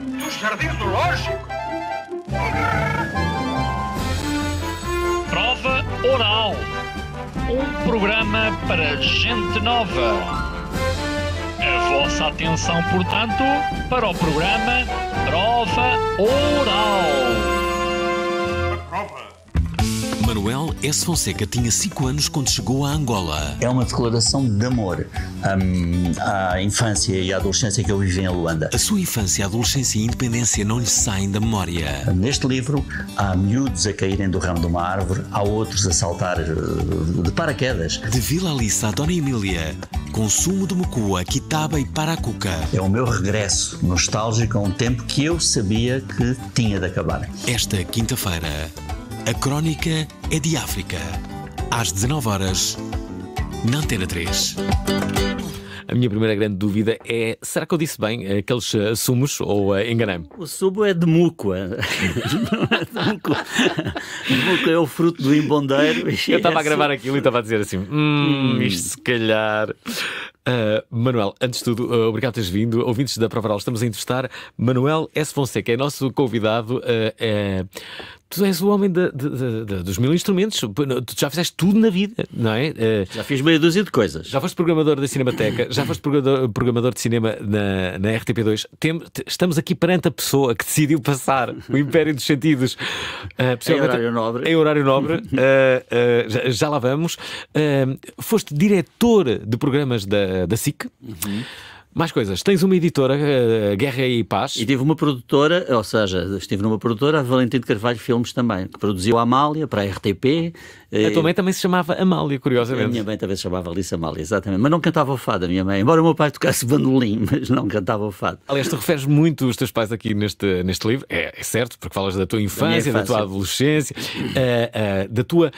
Do Jardim Zoológico? Prova Oral. Um programa para gente nova. A vossa atenção, portanto, para o programa Prova Oral. Manuel S. Fonseca tinha 5 anos quando chegou a Angola. É uma declaração de amor hum, à infância e à adolescência que eu vivi em Luanda. A sua infância, adolescência e independência não lhe saem da memória. Neste livro há miúdos a caírem do ramo de uma árvore, há outros a saltar eh, de paraquedas. De Vila Alissa à Dona Emília, consumo de mucua, quitaba e paracuca. É o meu regresso nostálgico a um tempo que eu sabia que tinha de acabar. Esta quinta-feira, a crónica é de África. Às 19 horas, na Antena 3. A minha primeira grande dúvida é: será que eu disse bem aqueles uh, sumos ou uh, enganei-me? O sumo é de mucoa. Eh? Não é de é o fruto do imbondeiro. Eu estava é a gravar aquilo e estava a dizer assim: hum, hum. isto se calhar. Uh, Manuel, antes de tudo, uh, obrigado por teres vindo. Ouvintes da Provaral, estamos a entrevistar Manuel S. Fonseca, é nosso convidado. Uh, tu és o homem de, de, de, dos mil instrumentos, tu já fizeste tudo na vida, não é? Eh, já fiz meia dúzia de coisas. Já foste programador da Cinemateca, já foste programador, programador de cinema na, na RTP2. Tem, estamos aqui perante a pessoa que decidiu passar o Império dos Sentidos uh, em horário nobre. Em horário nobre, uh, uh, já, já, lá vamos. foste diretor de programas da, da SIC. Uhum. Mais coisas. Tens uma editora, uh, Guerra e Paz. E tive uma produtora, ou seja, estive numa produtora, a Valentim de Carvalho Filmes também, que produziu a Amália para a RTP. Eh, a tua mãe também se chamava Amália, curiosamente. A minha mãe também se chamava Alice Amália, exatamente. Mas não cantava o fado, a minha mãe. Embora o meu pai tocasse bandolim, mas não cantava o fado. Aliás, tu referes muito os teus pais aqui neste, neste livro. É, é certo, porque falas da tua infância, da, infância. da tua adolescência, uh, uh, da tua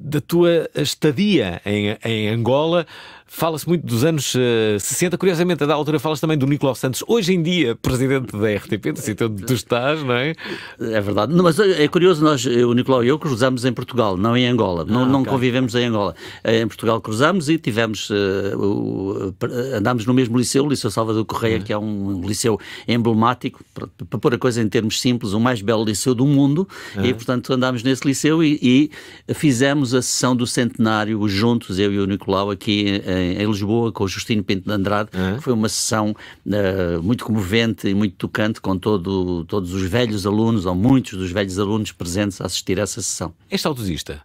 da tua estadia em, em Angola, Fala-se muito dos anos uh, eh, 60. Curiosamente, da altura falas também do Nicolau Santos, hoje em dia presidente da RTP, do sítio onde tu estás, não é? É verdade. Não, mas eh, é curioso, nós, eh, o Nicolau e eu, cruzamos em Portugal, não em Angola. Não, ah, okay. não convivemos em Angola. Em Portugal cruzamos e tivemos. Uh, andámos no mesmo liceu, o Liceu Salvador Correia, uhum. que é um liceu emblemático, para, para pôr a coisa em termos simples, o mais belo liceu do mundo. E, uhum. portanto, andámos nesse liceu e, e fizemos a sessão do centenário juntos, eu e o Nicolau, aqui em, Lisboa com o Justino Pinto de Andrade, uhum. que foi uma sessão uh, muito comovente e muito tocante com todo, todos os velhos alunos, ou muitos dos velhos alunos presentes a assistir a essa sessão. Este autodista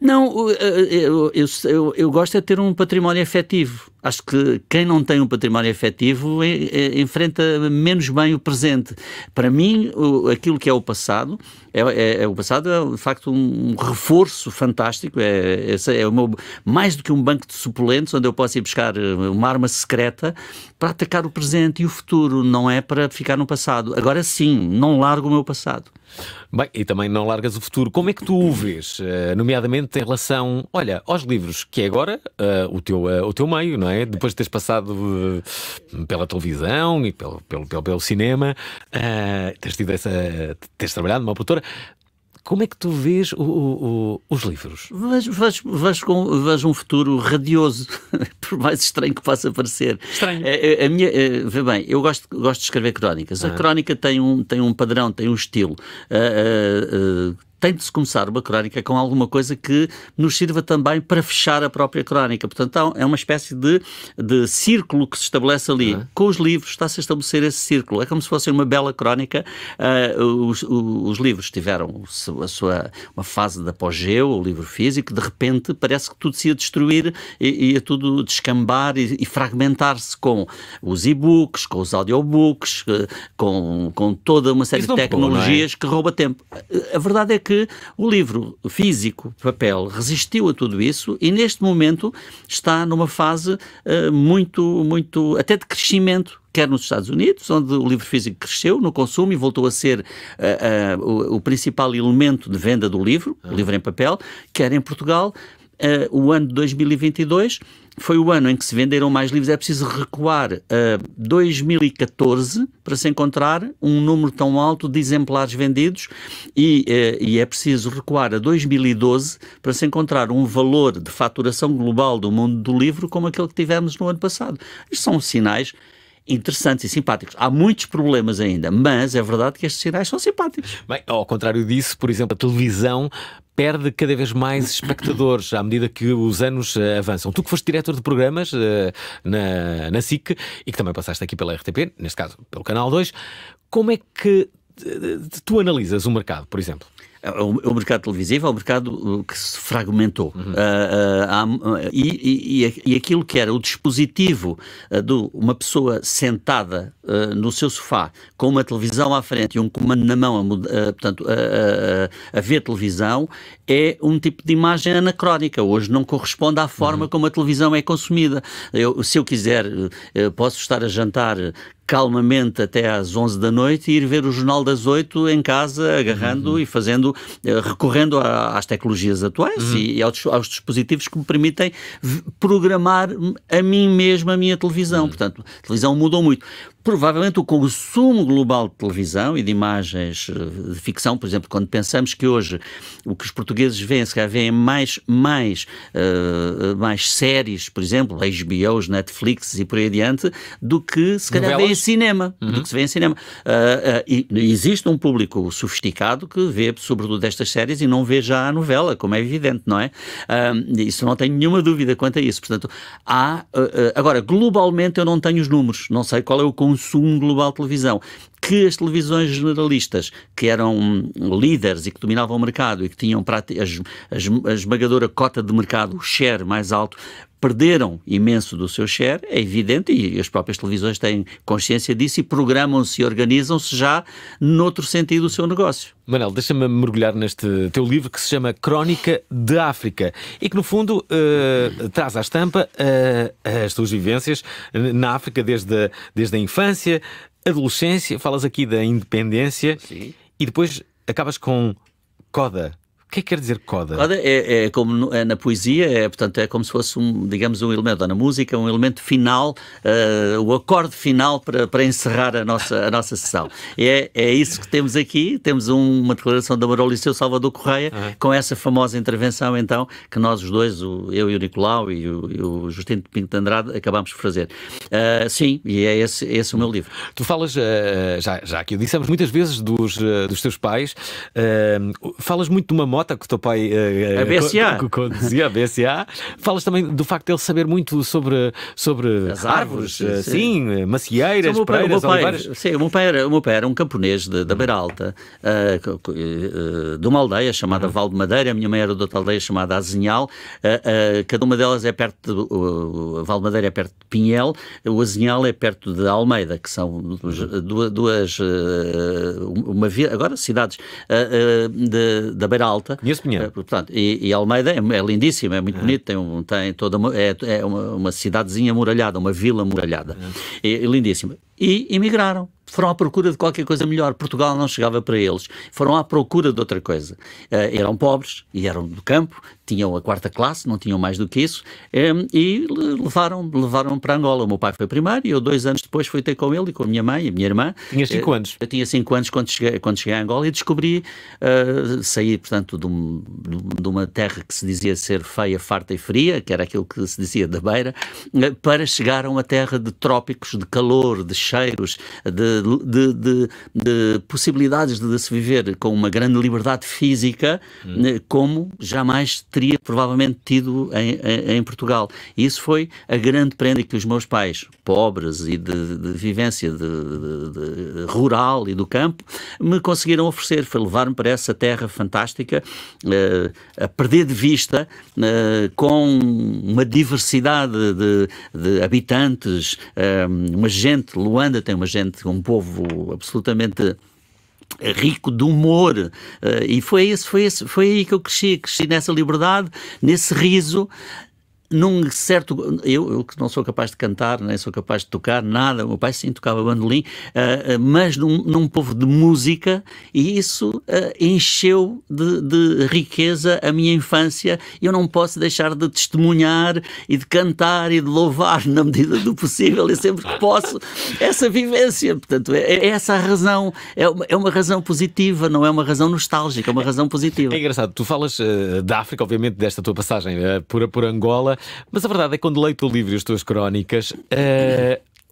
não, eh, eh, eu, eu, eu, eu gosto é de ter um património afetivo. Acho que quem não tem um património afetivo eh, enfrenta menos bem o presente. Para mim, aquilo que é o passado, é, é, é o passado é de facto um reforço fantástico. É, é, é meu, mais do que um banco de suplentes onde eu posso ir buscar uma arma secreta para atacar o presente e o futuro, não é para ficar no passado. Agora sim, não largo o meu passado. Bem, e também não largas o futuro. Como é que tu o vês, eh, nomeadamente em relação, olha, aos livros, que é agora uh, o, teu, uh, o teu meio, não é? Depois de teres passado pela televisão e pelo, pelo, pelo, pelo cinema, teres tido essa. teres trabalhado numa produtora, como é que tu vês o, o, o, os livros? Vejo, vejo, vejo, um futuro radioso, por mais estranho que possa parecer. Estranho. A, é, é, a minha, a, é, vê bem, eu gosto, gosto de escrever crónicas. Ah. A crónica tem um, tem um padrão, tem um estilo. Uh, uh, uh, tem de se começar uma crónica com alguma coisa que nos sirva também para fechar a própria crónica. Portanto, é uma espécie de, de círculo que se estabelece ali. Uhum. Com os livros está-se a estabelecer esse círculo. É como se fosse uma bela crónica. Uh, os, os, livros tiveram a sua uma fase de apogeu, o livro físico, de repente parece que tudo se ia destruir, e ia tudo descambar e, e fragmentar-se com os e-books, com os audiobooks, eh, com, com toda uma série de é? tecnologias é? que rouba tempo. A verdade é que que o livro físico, papel, resistiu a tudo isso e neste momento está numa fase uh, muito, muito, até de crescimento quer nos Estados Unidos, onde o livro físico cresceu no consumo e voltou a ser uh, uh, o, o, principal elemento de venda do livro, o ah. livro em papel, quer em Portugal, uh, o ano de 2022 foi o ano em que se venderam mais livros. É preciso recuar a uh, 2014 para se encontrar um número tão alto de exemplares vendidos e, uh, e, é preciso recuar a 2012 para se encontrar um valor de faturação global do mundo do livro como aquele que tivemos no ano passado. Estes são sinais interessantes e simpáticos. Há muitos problemas ainda, mas é verdade que estes sinais são simpáticos. Bem, ao contrário disso, por exemplo, a televisão perde cada vez mais espectadores à medida que os anos eh, avançam. Tu que foste diretor de programas uh, na, na SIC e que também passaste aqui pela RTP, neste caso pelo Canal 2, como é que eh, tu analisas o mercado, por exemplo? É é o, mercado televisivo é o mercado uh, que se fragmentou. Uhum. Uh, uh, e, e, e, aquilo que era o dispositivo ah, de uma pessoa sentada uh, no seu sofá com uma televisão à frente e um comando na mão a, portanto, a, a, ver televisão é um tipo de imagem anacrónica. Hoje não corresponde à forma uhum. como a televisão é consumida. Eu, se eu quiser, eu eh, posso estar a jantar calmamente até às 11 da noite e ir ver o Jornal das 8 em casa, agarrando uhum. e fazendo, eh, recorrendo às tecnologias atuais uhum. e aos, aos, dispositivos que me permitem programar a mim mesmo a minha televisão. Uhum. Portanto, a televisão mudou muito. Provavelmente o consumo global de televisão e de imagens eh, de ficção, por exemplo, quando pensamos que hoje o que os portugueses veem, se calhar veem mais, mais, uh, mais séries, por exemplo, HBOs, Netflix e por aí adiante, do que se calhar veem cinema. Uhum. Do que uhum. se vê em cinema. Uh, uh, e existe um público sofisticado que vê, sobretudo, destas séries e não vê já a novela, como é evidente, não é? isso não tenho nenhuma dúvida quanto a isso. Portanto, há. agora, globalmente eu não tenho os números, não sei qual é o consumo consumo global de televisão que as televisões generalistas, que eram hum, líderes e que dominavam o mercado e que tinham a esmagadora cota de mercado, o share mais alto, perderam imenso do seu share, é evidente, e as próprias televisões têm consciência disso e programam-se e organizam-se já noutro sentido do seu negócio. Manel, deixa-me mergulhar neste teu livro que se chama Crónica de África e que, no fundo, eh, traz à estampa eh, as tuas vivências na África desde a, desde a infância, adolescência, falas aqui da independência Sim. e depois acabas com Coda. O que é que quer dizer coda? Coda é, é como no, é na poesia, é, portanto, é como se fosse, um, digamos, um elemento, ou na música, um elemento final, uh, o acorde final para, para encerrar a nossa, a nossa sessão. é, é isso que temos aqui, temos um, uma declaração da amor ao Liceu Salvador Correia, uhum. com essa famosa intervenção, então, que nós os dois, o, eu e o Nicolau e o, e o Justino Pinto de Andrade, acabámos por fazer. Uh, sim, e é esse, esse o meu livro. Tu falas, uh, já, já aqui o dissemos muitas vezes, dos, dos teus pais, falas muito de uma moda Mota, que o teu pai uh, a BSA. conduzia, a BSA. Eh, Falas também do facto de ele saber muito sobre, sobre As árvores, árvores eh, sim. sim, eh, macieiras, sim, pereiras, o meu pai, Sim, o meu pai era, o meu pai era um camponês de, da hum. Beira Alta, uh, de uma aldeia chamada uhum. Val de Madeira, a minha mãe era de outra aldeia chamada Azinhal, uh, cada uma delas é perto de, uh, Val de Madeira é perto de Pinhel, o Azinhal é perto de Almeida, que são duas, hum. duas uma, agora cidades da Beira Alta Malta. Conheço Pinheiro. Eh, portanto, e, e Almeida é, é lindíssima, é muito é. bonito, tem, um, tem toda uma, é, é uma, uma, cidadezinha muralhada, uma vila muralhada. É. lindíssima. E emigraram foram à procura de qualquer coisa melhor. Portugal não chegava para eles. Foram à procura de outra coisa. Uh, eram pobres e eram do campo, tinham a quarta classe, não tinham mais do que isso, ehm, e levaram levaram para Angola. O meu pai foi primário e eu, dois anos depois, fui ter com ele e com a minha mãe e a minha irmã. Tinha cinco eh, anos? Eu tinha cinco anos quando cheguei, quando cheguei a Angola e descobri, uh, portanto, de, um, de, uma terra que se dizia ser feia, farta e fria, que era aquilo que se dizia da beira, eh, para chegar a uma terra de trópicos, de calor, de cheiros, de, de, de, de possibilidades de se viver com uma grande liberdade física, hum. como jamais teria provavelmente tido em, em, Portugal. E isso foi a grande prenda que os meus pais, pobres e de, de vivência de, de, rural e do campo, me conseguiram oferecer. Foi levar-me para essa terra fantástica, uh, a perder de vista, uh, com uma diversidade de, habitantes, uh, uma gente. Luanda tem uma gente, um povo absolutamente rico de humor eh, e foi isso foi isso foi aí que eu cresci cresci nessa liberdade nesse riso num certo. Eu, eu que não sou capaz de cantar, nem sou capaz de tocar nada, o meu pai sim tocava bandolim, uh, mas num, num, povo de música, e isso uh, encheu de, de, riqueza a minha infância. Eu não posso deixar de testemunhar e de cantar e de louvar na medida do possível, e sempre que posso, essa vivência. Portanto, é, é essa a razão, é uma, é uma razão positiva, não é uma razão nostálgica, é uma razão positiva. É engraçado, tu falas uh, da África, obviamente, desta tua passagem por, por Angola. Mas a verdade é que quando leio o livro e as tuas crónicas, uh,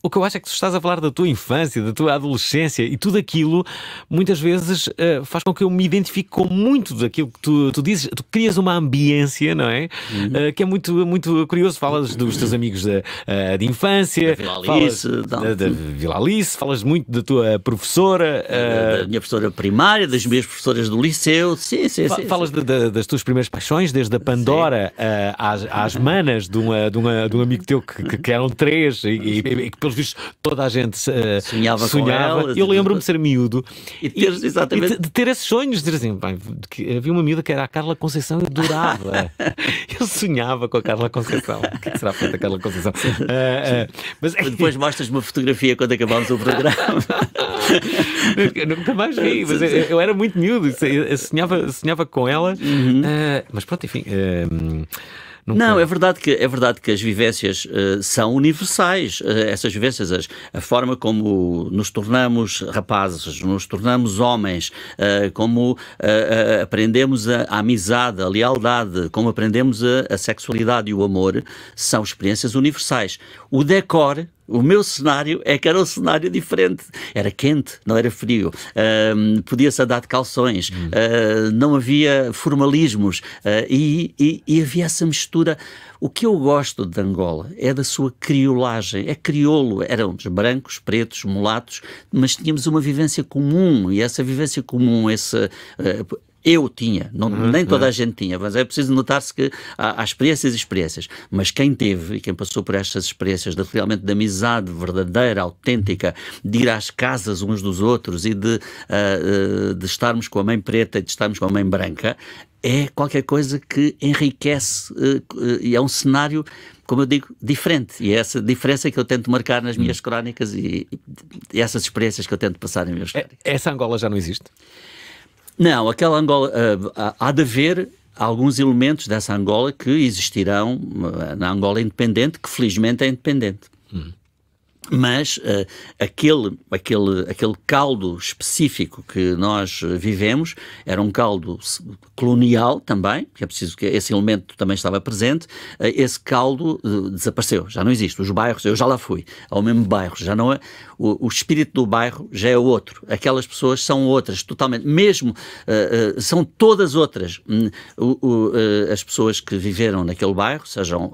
o que eu acho é que tu estás a falar da tua infância, da tua adolescência e tudo aquilo muitas vezes uh, faz com que eu me identifique com muito daquilo que tu, tu dizes. Tu crias uma ambiência, não é? Uhum. Uh, que é muito, muito curioso. Falas dos teus amigos de, uh, de infância, da Vila Alice, falas, da, da, Vila Alice, falas muito da tua professora, da, da eh, minha professora primária, das minhas professoras do liceu. Sim, sim, fa sim Falas sim. De, das tuas primeiras paixões, desde a Pandora às, às manas de, uma, de, uma, de um amigo teu que, que eram três e, e, e que pelos vistos, toda a gente uh, sonhava. sonhava. Ela, eu lembro-me de ser miúdo e, ter, e, exatamente... E de, ter esses sonhos, de dizer assim, bem, que, havia uma miúda que era a Carla Conceição, eu durava eu sonhava com a Carla Conceição. O que é será feito a Carla Conceição? Uh, uh, mas... É Depois mostras-me uma fotografia quando acabámos o programa. Eu nunca mais vi, mas eu, era muito miúdo, é, eu sonhava, sonhava com ela, uhum. mas pronto, enfim. Nunca... Não, é verdade que, é verdade que as vivências uh, são universais. Uh, essas vivências, as, a forma como nos tornamos rapazes, nos tornamos homens, uh, como aprendemos a, a, amizade, a lealdade, como aprendemos a, a sexualidade e o amor, são experiências universais o decor, o meu cenário é que era um cenário diferente. Era quente, não era frio. Uh, Podia-se andar de calções. Uh, não havia formalismos. Uh, e, e, e, havia essa mistura. O que eu gosto de Angola é da sua criolagem. É crioulo. os brancos, pretos, mulatos, mas tínhamos uma vivência comum. E essa vivência comum, esse ah, eu tinha, não, uhum, nem toda uhum. a gente tinha, mas é preciso notar-se que há, há, experiências e experiências. Mas quem teve e quem passou por estas experiências de, realmente de amizade verdadeira, autêntica, de ir às casas uns dos outros e de, uh, de estarmos com a mãe preta e de estarmos com a mãe branca, é qualquer coisa que enriquece eh, eh, e uh, é um cenário como eu digo, diferente. E é essa diferença que eu tento marcar nas hum. minhas crónicas e, e essas experiências que eu tento passar em minhas é, crónicas. Essa Angola já não existe? Não, aquela Angola. Uh, há de haver alguns elementos dessa Angola que existirão eh, na Angola independente, que felizmente é independente mas uh, aquele, aquele, aquele caldo específico que nós eh, vivemos era um caldo colonial também, que é preciso que esse elemento também estava presente, uh, esse caldo uh, desapareceu, já não existe. Os bairros, eu já lá fui, ao mesmo bairro, já não é. O, o espírito do bairro já é outro. Aquelas pessoas são outras, totalmente, mesmo são todas outras. Hum, as pessoas que viveram naquele bairro, sejam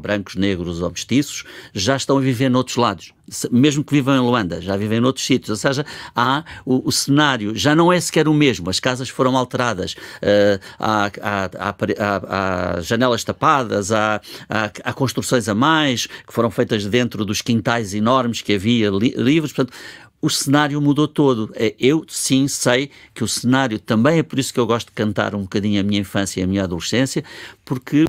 brancos, negros ou mestiços, já estão a viver noutros lados mesmo que vivam em Luanda, já vivem em outros sítios, ou seja, há o, o cenário já não é sequer o mesmo, as casas foram alteradas, uh, há, há, há, há, janelas tapadas, há, construções a mais que foram feitas dentro dos quintais enormes que havia li, portanto, o cenário mudou todo. É, eu sim sei que o cenário também é por isso que eu gosto de cantar um bocadinho a minha infância e a minha adolescência, porque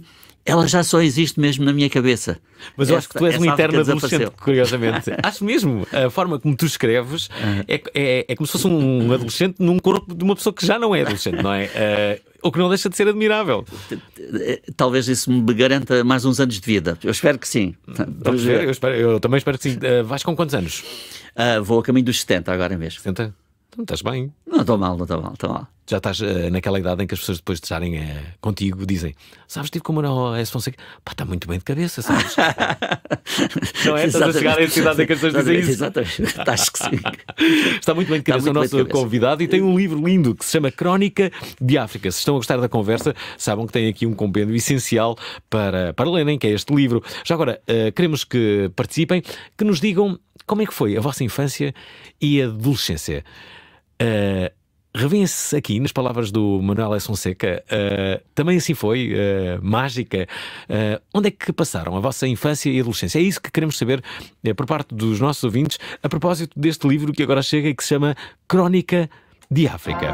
ela já só existe mesmo na minha cabeça. Mas eu esta, acho que tu és um interno adolescente, curiosamente. acho mesmo. A forma como tu escreves é, é, é, como se fosse um adolescente num corpo de uma pessoa que já não é adolescente, não é? Uh, o que não deixa de ser admirável. Talvez isso me garanta mais uns anos de vida. Eu espero que sim. Vamos ver, eu, espero, eu também espero que sim. Uh, vais com quantos anos? Uh, vou a caminho dos 70 agora mesmo. 70? Então estás bem. Não estou mal, não estou mal, estou mal já estás uh, naquela idade em que as pessoas depois de estarem uh, contigo dizem: Sabes, tive como é, não S. Fonseca, pá, está muito bem de cabeça, sabes? não é? Estás a chegar a essa idade em que as pessoas dizem isso. Exatamente, acho que sim. Está muito bem de cabeça o nosso cabeça. convidado e tem um livro lindo que se chama Crónica de África. Se estão a gostar da conversa, sabem que tem aqui um compêndio essencial para, para lerem, que é este livro. Já agora, uh, queremos que participem, que nos digam como é que foi a vossa infância e adolescência. Uh, Revêem-se aqui nas palavras do Manuel S. Fonseca, uh, eh, também assim foi, uh, mágica. Uh, onde é que passaram a vossa infância e adolescência? É isso que queremos saber por parte dos nossos ouvintes a propósito deste livro que agora chega e que se chama Crónica de África.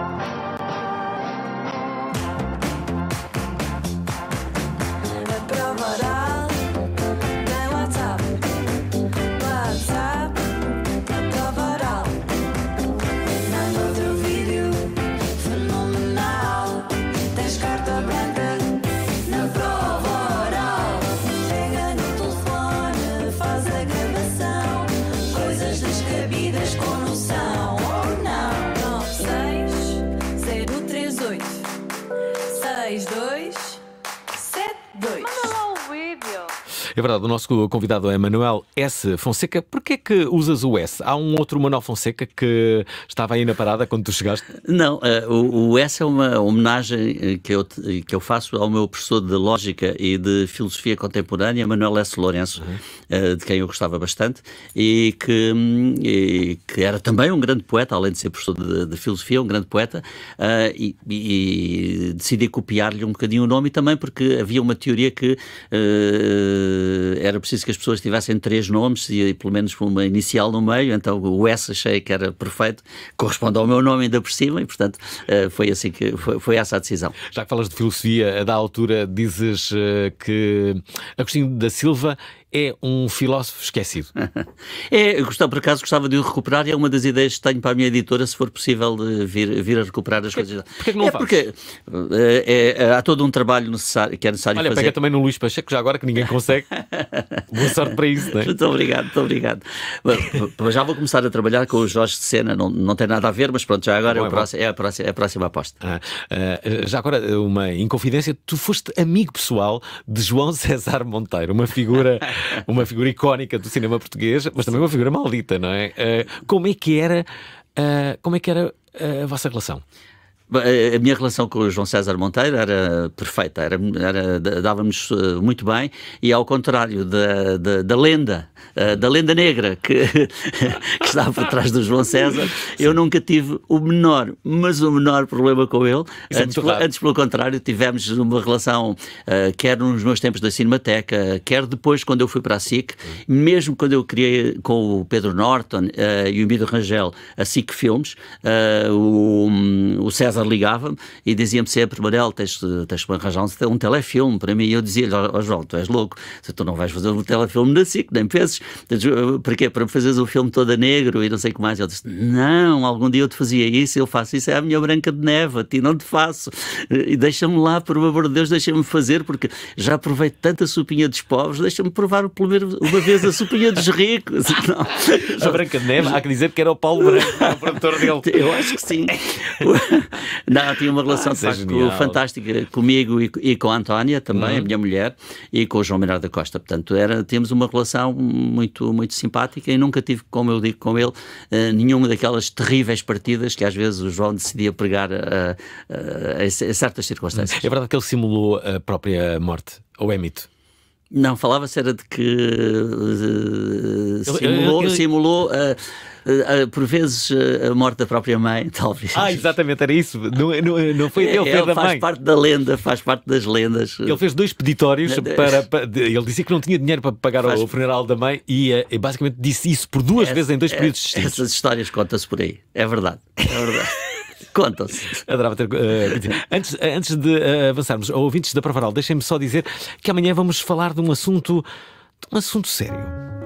É verdade, o nosso convidado é Manuel S. Fonseca. Porquê que usas o S? Há um outro Manuel Fonseca que estava aí na parada quando tu chegaste? Não, uh, o, o, S é uma homenagem eh, que eu, eh, que eu faço ao meu professor de Lógica e de Filosofia Contemporânea, Manuel S. Lourenço, uhum. uh, de quem eu gostava bastante, e que, hum, e que era também um grande poeta, além de ser professor de, de Filosofia, um grande poeta, uh, e, e, decidi copiar-lhe um bocadinho o nome e também porque havia uma teoria que eh, era preciso que as pessoas tivessem três nomes e, pelo menos uma inicial no meio, então o S achei que era perfeito, corresponde ao meu nome ainda por cima e, portanto, eh, foi assim que foi, foi essa a decisão. Já que falas de filosofia, da altura dizes eh, que Agostinho da Silva é um filósofo esquecido. é, gostava, por acaso gostava de o recuperar e é uma das ideias que tenho para a minha editora, se for possível vir, vir a recuperar as porque, coisas. Porque que não é faz? Porque é, é, há todo um trabalho necessário, que é necessário Olha, fazer. Olha, pega também no Luís Pacheco, já agora que ninguém consegue. Boa sorte para isso, não é? Muito obrigado, muito obrigado. Mas, já vou começar a trabalhar com o Jorge de Sena, não, não tem nada a ver, mas pronto, já agora tá bom, é, é próximo, é, a próxima, é a próxima aposta. Ah, ah, já agora, uma inconfidência, tu foste amigo pessoal de João César Monteiro, uma figura uma figura icónica do cinema português, mas também uma figura maldita, não é? Uh, como é que era, uh, como é que era eh, a vossa relação? A minha relação com o João César Monteiro era perfeita, era, era dávamos eh, muito bem, e ao contrário da, da, da lenda, eh, da lenda negra que, que estava por trás do João César, Sim. eu nunca tive o menor, mas o menor problema com ele. É antes, é antes, pelo contrário, tivemos uma relação, eh, quer nos meus tempos da Cinemateca, quer depois quando eu fui para a SIC, mesmo quando eu criei com o Pedro Norton e o Mido Rangel a SIC Filmes, o, o César César ligava-me e dizia-me sempre: Manel, tens, tens que arranjar um, um telefilme para mim. E eu dizia-lhe: oh, João, tu és louco, se tu não vais fazer um telefilme na SIC, nem penses. Eh, para Para me fazeres um filme todo a negro e não sei o que mais. Ele disse: Não, algum dia eu te fazia isso, eu faço isso, é a minha branca de neve, a ti não te faço. Eh, e deixa-me lá, por amor de Deus, deixa-me fazer, porque já aproveito tanta supinha dos pobres, deixa-me provar pelo menos uma vez a supinha dos ricos. Não. A branca de neve, há que dizer que era o Paulo Branco, o produtor dele. Eu acho que sim. Não, tinha uma ah, relação ah, facto, é fantástica comigo e, e, com a Antónia também, hum. a minha mulher, e com o João Menor da Costa. Portanto, era, temos uma relação muito, muito simpática e nunca tive, como eu digo com ele, eh, nenhuma daquelas terríveis partidas que às vezes o João decidia pregar a uh, em certas circunstâncias. É verdade que ele simulou a própria morte, ou é mito? Não, falava-se era de que uh, simulou, eu, eu, eu... simulou uh, eh, eh, por vezes eh, a morte da própria mãe, talvez. Ah, exatamente, era isso. Não, não, não foi ele, da faz mãe. Faz parte da lenda, faz parte das lendas. Ele fez dois peditórios para, para, Ele dizia que não tinha dinheiro para pagar faz... o funeral da mãe e, e basicamente disse isso por duas Essa, vezes em dois é, períodos distintos. Essas histórias contam-se por aí. É verdade. É verdade. Contam-se. Adorava ter. Uh, antes, antes de uh, avançarmos, oh, ouvintes da Provaral, deixem-me só dizer que amanhã vamos falar de um assunto. de um assunto sério.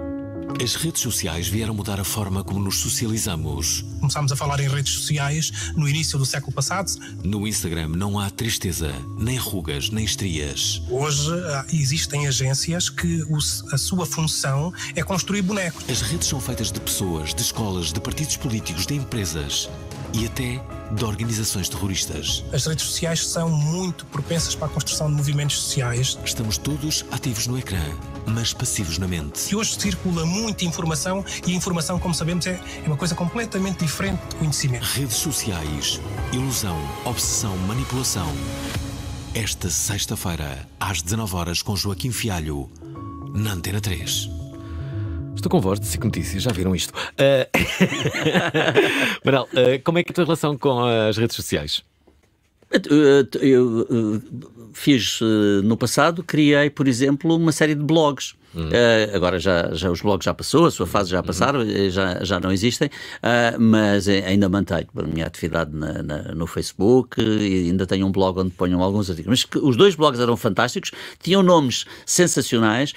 As redes sociais vieram mudar a forma como nos socializamos. Começámos a falar em redes sociais no início do século passado. No Instagram não há tristeza, nem rugas, nem estrias. Hoje ah, existem agências que a sua função é construir bonecos. As redes são feitas de pessoas, de escolas, de partidos políticos, de empresas e até de organizações terroristas. As redes sociais são muito propensas para a construção de movimentos sociais. Estamos todos ativos no ecrã, mas passivos na mente. hoje circula muita informação e a informação, como sabemos, é, é uma coisa completamente diferente do conhecimento. Redes sociais, ilusão, obsessão, manipulação. Esta sexta-feira, às 19 horas com Joaquim Fialho, na Antena 3. Estou com voz de Cic Notícias, já viram isto. Uh... Manel, uh, como é que é a tua relação com as redes sociais? eu fiz ah, no passado, criei, por exemplo, uma série de blogs Uh, agora já, já os blogs já passou, a sua hum. fase já hum. passaram, eh, já, já não existem, uh, mas ainda mantenho a minha atividade na, na, no Facebook e ainda tenho um blog onde ponho alguns artigos. Mas os dois blogs eram fantásticos, tinham nomes sensacionais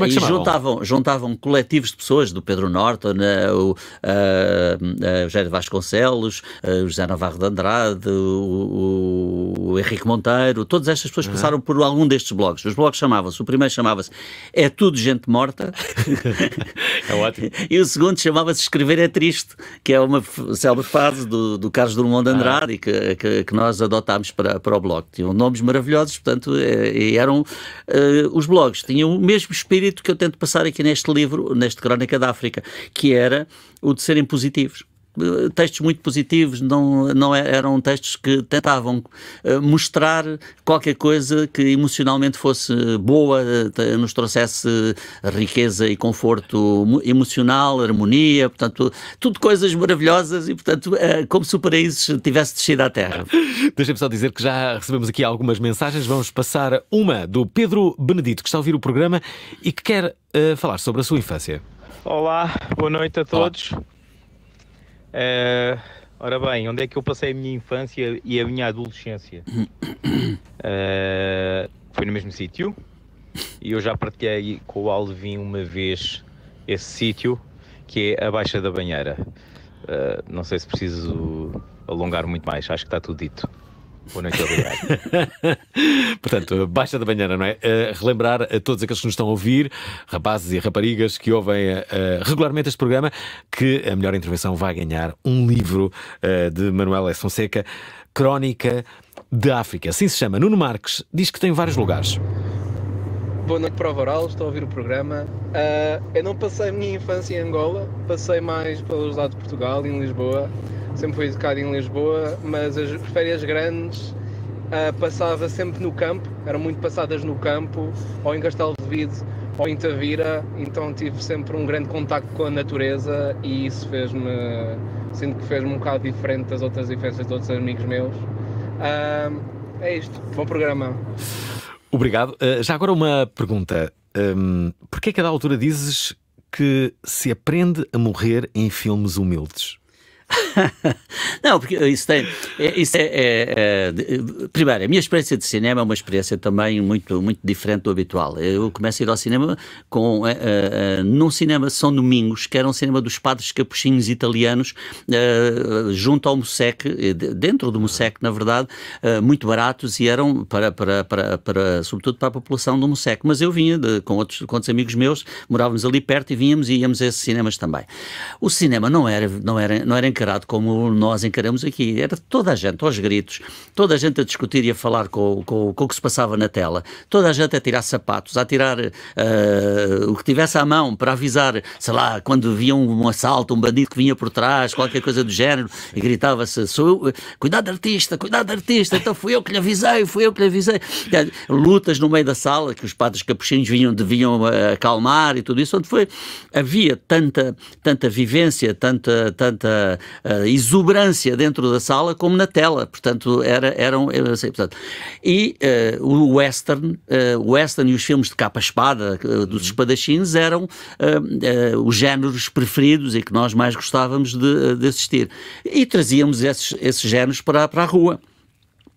uh, e juntavam, juntavam coletivos de pessoas, do Pedro Norton, o Jair Vasconcelos, o José Navarro de Andrade, o, o, o Henrique Monteiro, todas estas pessoas uhum. passaram por algum destes blogs. Os blogs chamavam-se, o primeiro chamava-se É Tudo tudo gente morta. é ótimo. E o segundo chamava-se Escrever é Triste, que é uma célebre frase do, do Carlos Drummond de Andrade ah. que, que, que, nós adotámos para, para o blog. Tinham nomes maravilhosos, portanto, é, eram uh, os blogs. Tinham o mesmo espírito que eu tento passar aqui neste livro, neste Crónica da África, que era o de serem positivos textos muito positivos, não, não é, eram textos que tentavam eh, mostrar qualquer coisa que emocionalmente fosse boa, nos trouxesse riqueza e conforto emocional, harmonia, portanto, tudo coisas maravilhosas e, portanto, eh, como se o paraíso tivesse descido à terra. Deixa-me só dizer que já recebemos aqui algumas mensagens, vamos passar uma do Pedro Benedito, que está a ouvir o programa e que quer uh, falar sobre a sua infância. Olá, boa noite a todos. Olá. Uh, ora bem, onde é que eu passei a minha infância e a minha adolescência? Eh, foi no mesmo sítio e eu já partilhei com o Alvin uma vez esse sítio que é a Baixa da Banheira. Uh, não sei se preciso alongar muito mais, acho que está tudo dito. Boa noite, obrigado. Portanto, Baixa da Banheira, não é? Uh, relembrar a todos aqueles que nos estão a ouvir, rapazes e raparigas que ouvem uh, regularmente este programa, que a melhor intervenção vai ganhar um livro uh, de Manuel S. Fonseca, Crónica de África. Assim se chama. Nuno Marques diz que tem vários lugares. Boa noite, Prova Oral, estou a ouvir o programa. eu não passei a minha infância em Angola, passei mais pelos lados de Portugal, em Lisboa sempre fui educado em Lisboa, mas as férias grandes uh, passava sempre no campo, eram muito passadas no campo, ou em Castelo de Vide, ou em Tavira, então tive sempre um grande contacto com a natureza e isso fez-me, sinto que fez-me um bocado diferente das outras festas de outros amigos meus. Uh, é isto, bom programa. Obrigado. Uh, já agora uma pergunta. Um, Porquê é que a da altura dizes que se aprende a morrer em filmes humildes? não, porque isso tem. É, isso é, é, é, primeiro, a minha experiência de cinema é uma experiência também muito, muito diferente do habitual. Eu começo a ir ao cinema com, é, é, num cinema São Domingos, que era um cinema dos padres capuchinhos italianos, junto ao Mosec, dentro do Mosec, na verdade, muito baratos e eram, para, para, para, para, sobretudo para a população do Mosec. Mas eu vinha de, com, outros, com outros amigos meus, morávamos ali perto e vínhamos e íamos a esses cinemas também. O cinema não era, não era, não era encarado como nós encaramos aqui. Era toda a gente aos gritos, toda a gente a discutir e a falar com, com, com o que se passava na tela, toda a gente a tirar sapatos, a tirar uh, o que tivesse à mão para avisar, sei lá, quando via um, assalto, um bandido que vinha por trás, qualquer coisa do género, e gritava-se: eh, cuidado artista, cuidado artista, então fui eu que lhe avisei, fui eu que lhe avisei. Lutas no meio da sala que os padres capuchinhos vinham, deviam eh, acalmar e tudo isso, onde foi. Havia tanta, tanta vivência, tanta, tanta uh, exuberância dentro da sala como na tela, portanto era, eram assim, portanto. e uh, o western, uh, western e os filmes de capa espada uh, dos uhum. espadachins eram os géneros preferidos e que nós mais gostávamos de, de assistir e trazíamos esses, esses géneros para, para a rua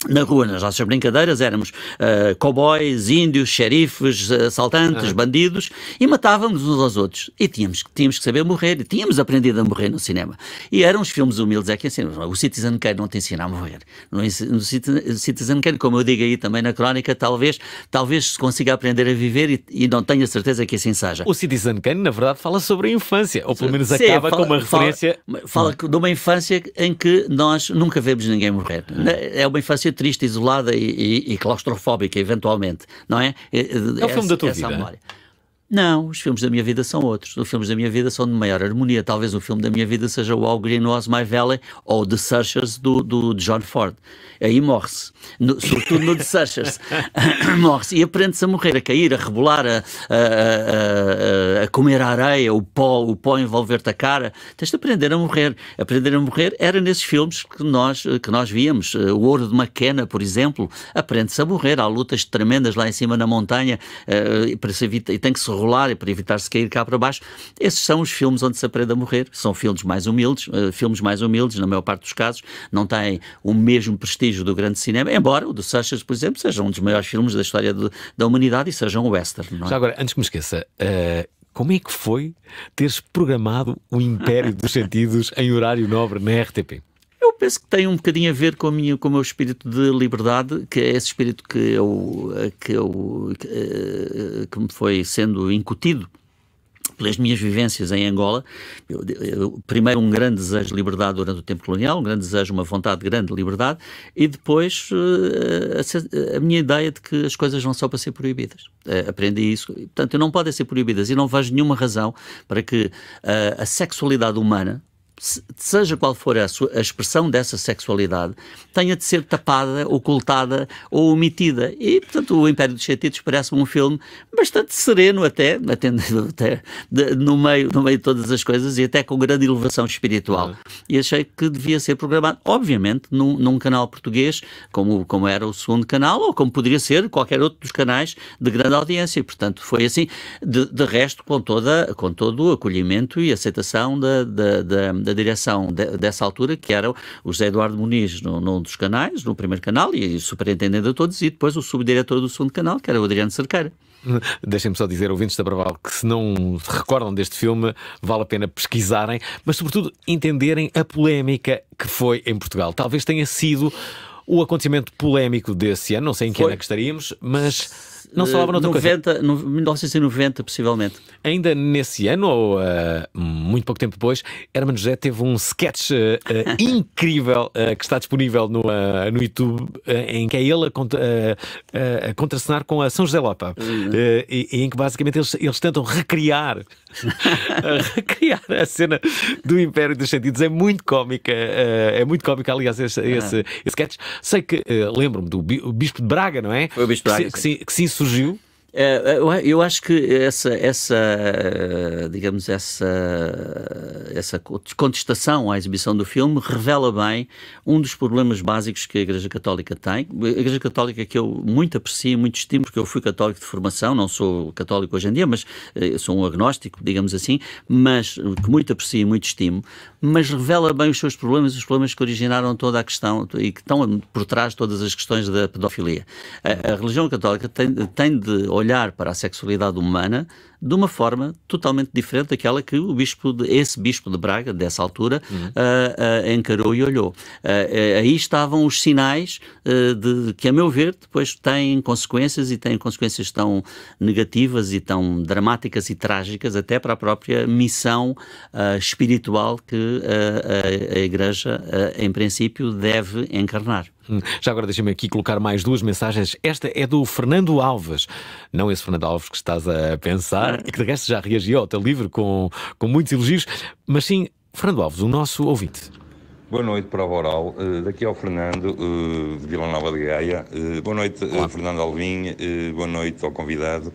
na rua, nas nossas brincadeiras, éramos uh, cowboys, índios, xerifes, assaltantes, eh, ah. bandidos e matávamos uns aos outros. E tínhamos, tínhamos que saber morrer, e tínhamos aprendido a morrer no cinema. E eram os filmes humildes é que ensinam. O Citizen Kane não te ensina a morrer. No, no Citizen Kane, como eu digo aí também na crónica, talvez, talvez se consiga aprender a viver e, e não tenho a certeza que assim seja. O Citizen Kane, na verdade, fala sobre a infância, ou pelo menos Sim, acaba fala, com uma referência. Fala, fala de uma infância em que nós nunca vemos ninguém morrer. É uma infância ser triste, isolada e, e, e claustrofóbica, eventualmente, não é? É, é o filme da tua vida. Memória. Não, os filmes da minha vida são outros. Os filmes da minha vida são de maior harmonia. Talvez o filme da minha vida seja o All Green Was My Valley ou The Searchers do, do John Ford. Aí morre-se. sobretudo no The Searchers. morre-se. E aprende-se a morrer, a cair, a rebolar, a, a, a, a comer a areia, o pó, o pó envolver-te a cara. Tens de aprender a morrer. Aprender a morrer era nesses filmes que nós, que nós víamos. O Ouro de McKenna, por exemplo, aprende-se a morrer. Há lutas tremendas lá em cima na montanha eh, para se evitar, e tem que se rolar e para evitar se cair cá para baixo. Esses são os filmes onde se aprende a morrer. São filmes mais humildes, uh, filmes mais humildes, na maior parte dos casos, não têm o mesmo prestígio do grande cinema, embora o do Sachs, por exemplo, seja um dos maiores filmes da história de, da humanidade e seja um western. Não é? Já agora, antes que me esqueça, uh como é que foi teres programado o Império dos Sentidos em horário nobre na RTP? penso que tem um bocadinho a ver com, a minha, com o meu espírito de liberdade, que é esse espírito que, eu, eh, que, eu, eh, que, me foi sendo incutido pelas minhas vivências em Angola, eu, eu, primeiro um grande desejo de liberdade durante o tempo colonial, um grande desejo, uma vontade grande de liberdade, e depois eh, a, a, minha ideia de que as coisas não são para ser proibidas. aprendi isso. Portanto, não podem ser proibidas e não vejo nenhuma razão para que a sexualidade humana, seja qual for a, sua, a, expressão dessa sexualidade, tenha de ser tapada, ocultada ou omitida. E, portanto, o Império dos Sentidos parece-me um filme bastante sereno até, até de, no, meio, no meio de todas as coisas e até com grande elevação espiritual. E achei que devia ser programado, obviamente, num, num canal português, como, como era o segundo canal, ou como poderia ser qualquer outro dos canais de grande audiência. E, portanto, foi assim. De, de resto, com, toda, com todo o acolhimento e aceitação da, da, da da direção de, dessa altura, que era o José Eduardo Muniz, num, dos canais, no primeiro canal, e, e superintendente a todos, e depois o subdiretor do segundo canal, que era o Adriano Cerqueira. Deixem-me só dizer, ouvintes da Braval, que se não se recordam deste filme, vale a pena pesquisarem, mas sobretudo entenderem a polémica que foi em Portugal. Talvez tenha sido o acontecimento polémico desse ano, não sei em que foi. ano é que estaríamos, mas não se falava noutra 90, coisa. No, 1990, possivelmente. Ainda nesse ano, ou uh, muito pouco tempo depois, Herman José teve um sketch uh, incrível uh, que está disponível no, no YouTube, em que é ele a, cont a contracenar com a São José Lopa. Uhum. E, e, em que basicamente eles, eles tentam recriar recriar a cena do Império dos Sentidos. É muito cómica, eh, é muito cómica, aliás, esse, ah. esse, esse sketch. Sei que, eh, lembro-me do Bispo de Braga, não é? Foi o Bispo de Braga. Que, que, se, que se insurgiu. É, é, eu acho que essa, essa digamos, essa, essa contestação à exibição do filme revela bem um dos problemas básicos que a Igreja Católica tem. A Igreja Católica que eu muito aprecio, muito estimo, porque eu fui católico de formação, não sou católico hoje em dia, mas eh, sou um agnóstico, digamos assim, mas eh, que muito aprecio e muito estimo, mas revela bem os seus problemas, os problemas que originaram toda a questão e que estão por trás de todas as questões da pedofilia. A, a religião católica tem, tem de olhar para a sexualidade humana de uma forma totalmente diferente daquela que o bispo de, esse bispo de Braga, dessa altura, uhum. uh, uh, encarou e olhou. Uh, aí estavam os sinais de, que, a meu ver, depois têm consequências e têm consequências tão negativas e tão dramáticas e trágicas até para a própria missão espiritual que a, a Igreja, em princípio, deve encarnar. Hum. Já agora deixa-me aqui colocar mais duas mensagens. Esta é do Fernando Alves, não esse Fernando Alves que estás a pensar, que de resto já reagiu ao teu livro com, com muitos elogios, mas sim, Fernando Alves, o nosso ouvinte. Boa noite, Prova Oral. Uh, eh, daqui ao Fernando, uh, de Vila Nova de Gaia. Uh, boa noite, Fernando Alvim. boa noite ao convidado.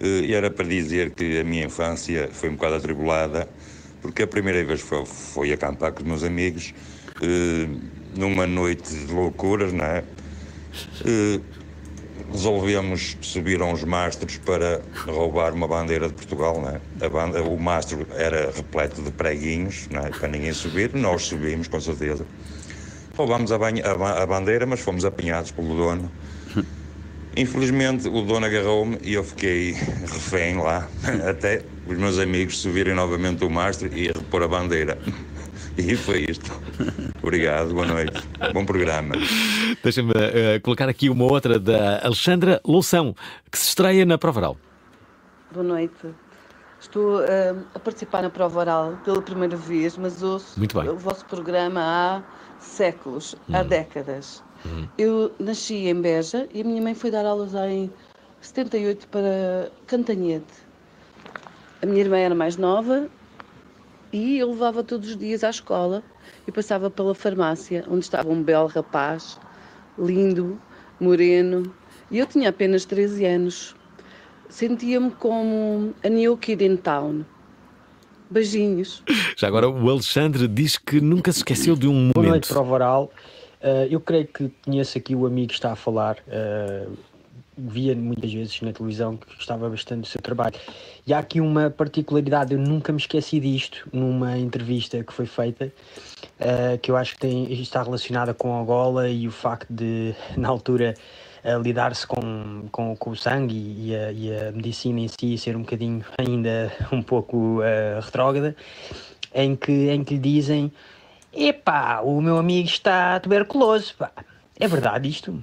E era para dizer que a minha infância foi um bocado atribulada, porque a primeira vez foi, foi acampar com os meus amigos, numa noite de loucuras, não é? resolvemos subir a uns mastros para roubar uma bandeira de Portugal, é? banda, o mastro era repleto de preguinhos, é? Para ninguém subir, nós subimos, com certeza. Roubámos a, banha, a, a bandeira, mas fomos apanhados pelo dono. Infelizmente, o dono agarrou-me e eu fiquei refém lá, até os meus amigos subirem novamente o mastro e repor a bandeira. E foi isto. Obrigado, boa noite. Bom programa. Deixa-me uh, colocar aqui uma outra da Alexandra Loução, que se estreia na Prova Oral. Boa noite. Estou uh, a participar na prova oral pela primeira vez, mas ouço o vosso programa há séculos, hum. há décadas. Hum. Eu nasci em Beja e a minha mãe foi dar aulas em 78 para Cantanhede. A minha irmã era mais nova e eu levava todos os dias à escola e passava pela farmácia, onde estava um belo rapaz, lindo, moreno, e eu tinha apenas 13 anos. Sentia-me como a New Kid in Town. Beijinhos. Já agora o Alexandre diz que nunca se esqueceu de um momento. Boa noite, prova oral. Uh, eh, eu creio que conheço aqui o amigo que está a falar. Uh, via muitas vezes na televisão que gostava bastante do seu trabalho. E há aqui uma particularidade, eu nunca me esqueci disto numa entrevista que foi feita, uh, que eu acho que tem, está relacionada com Angola e o facto de, na altura, eh, lidar-se com, com, com, o sangue e, e, a, e, a, medicina em si ser um bocadinho ainda um pouco uh, retrógrada, em que, em que lhe dizem: Epá, o meu amigo está tuberculoso. Pá. É verdade isto?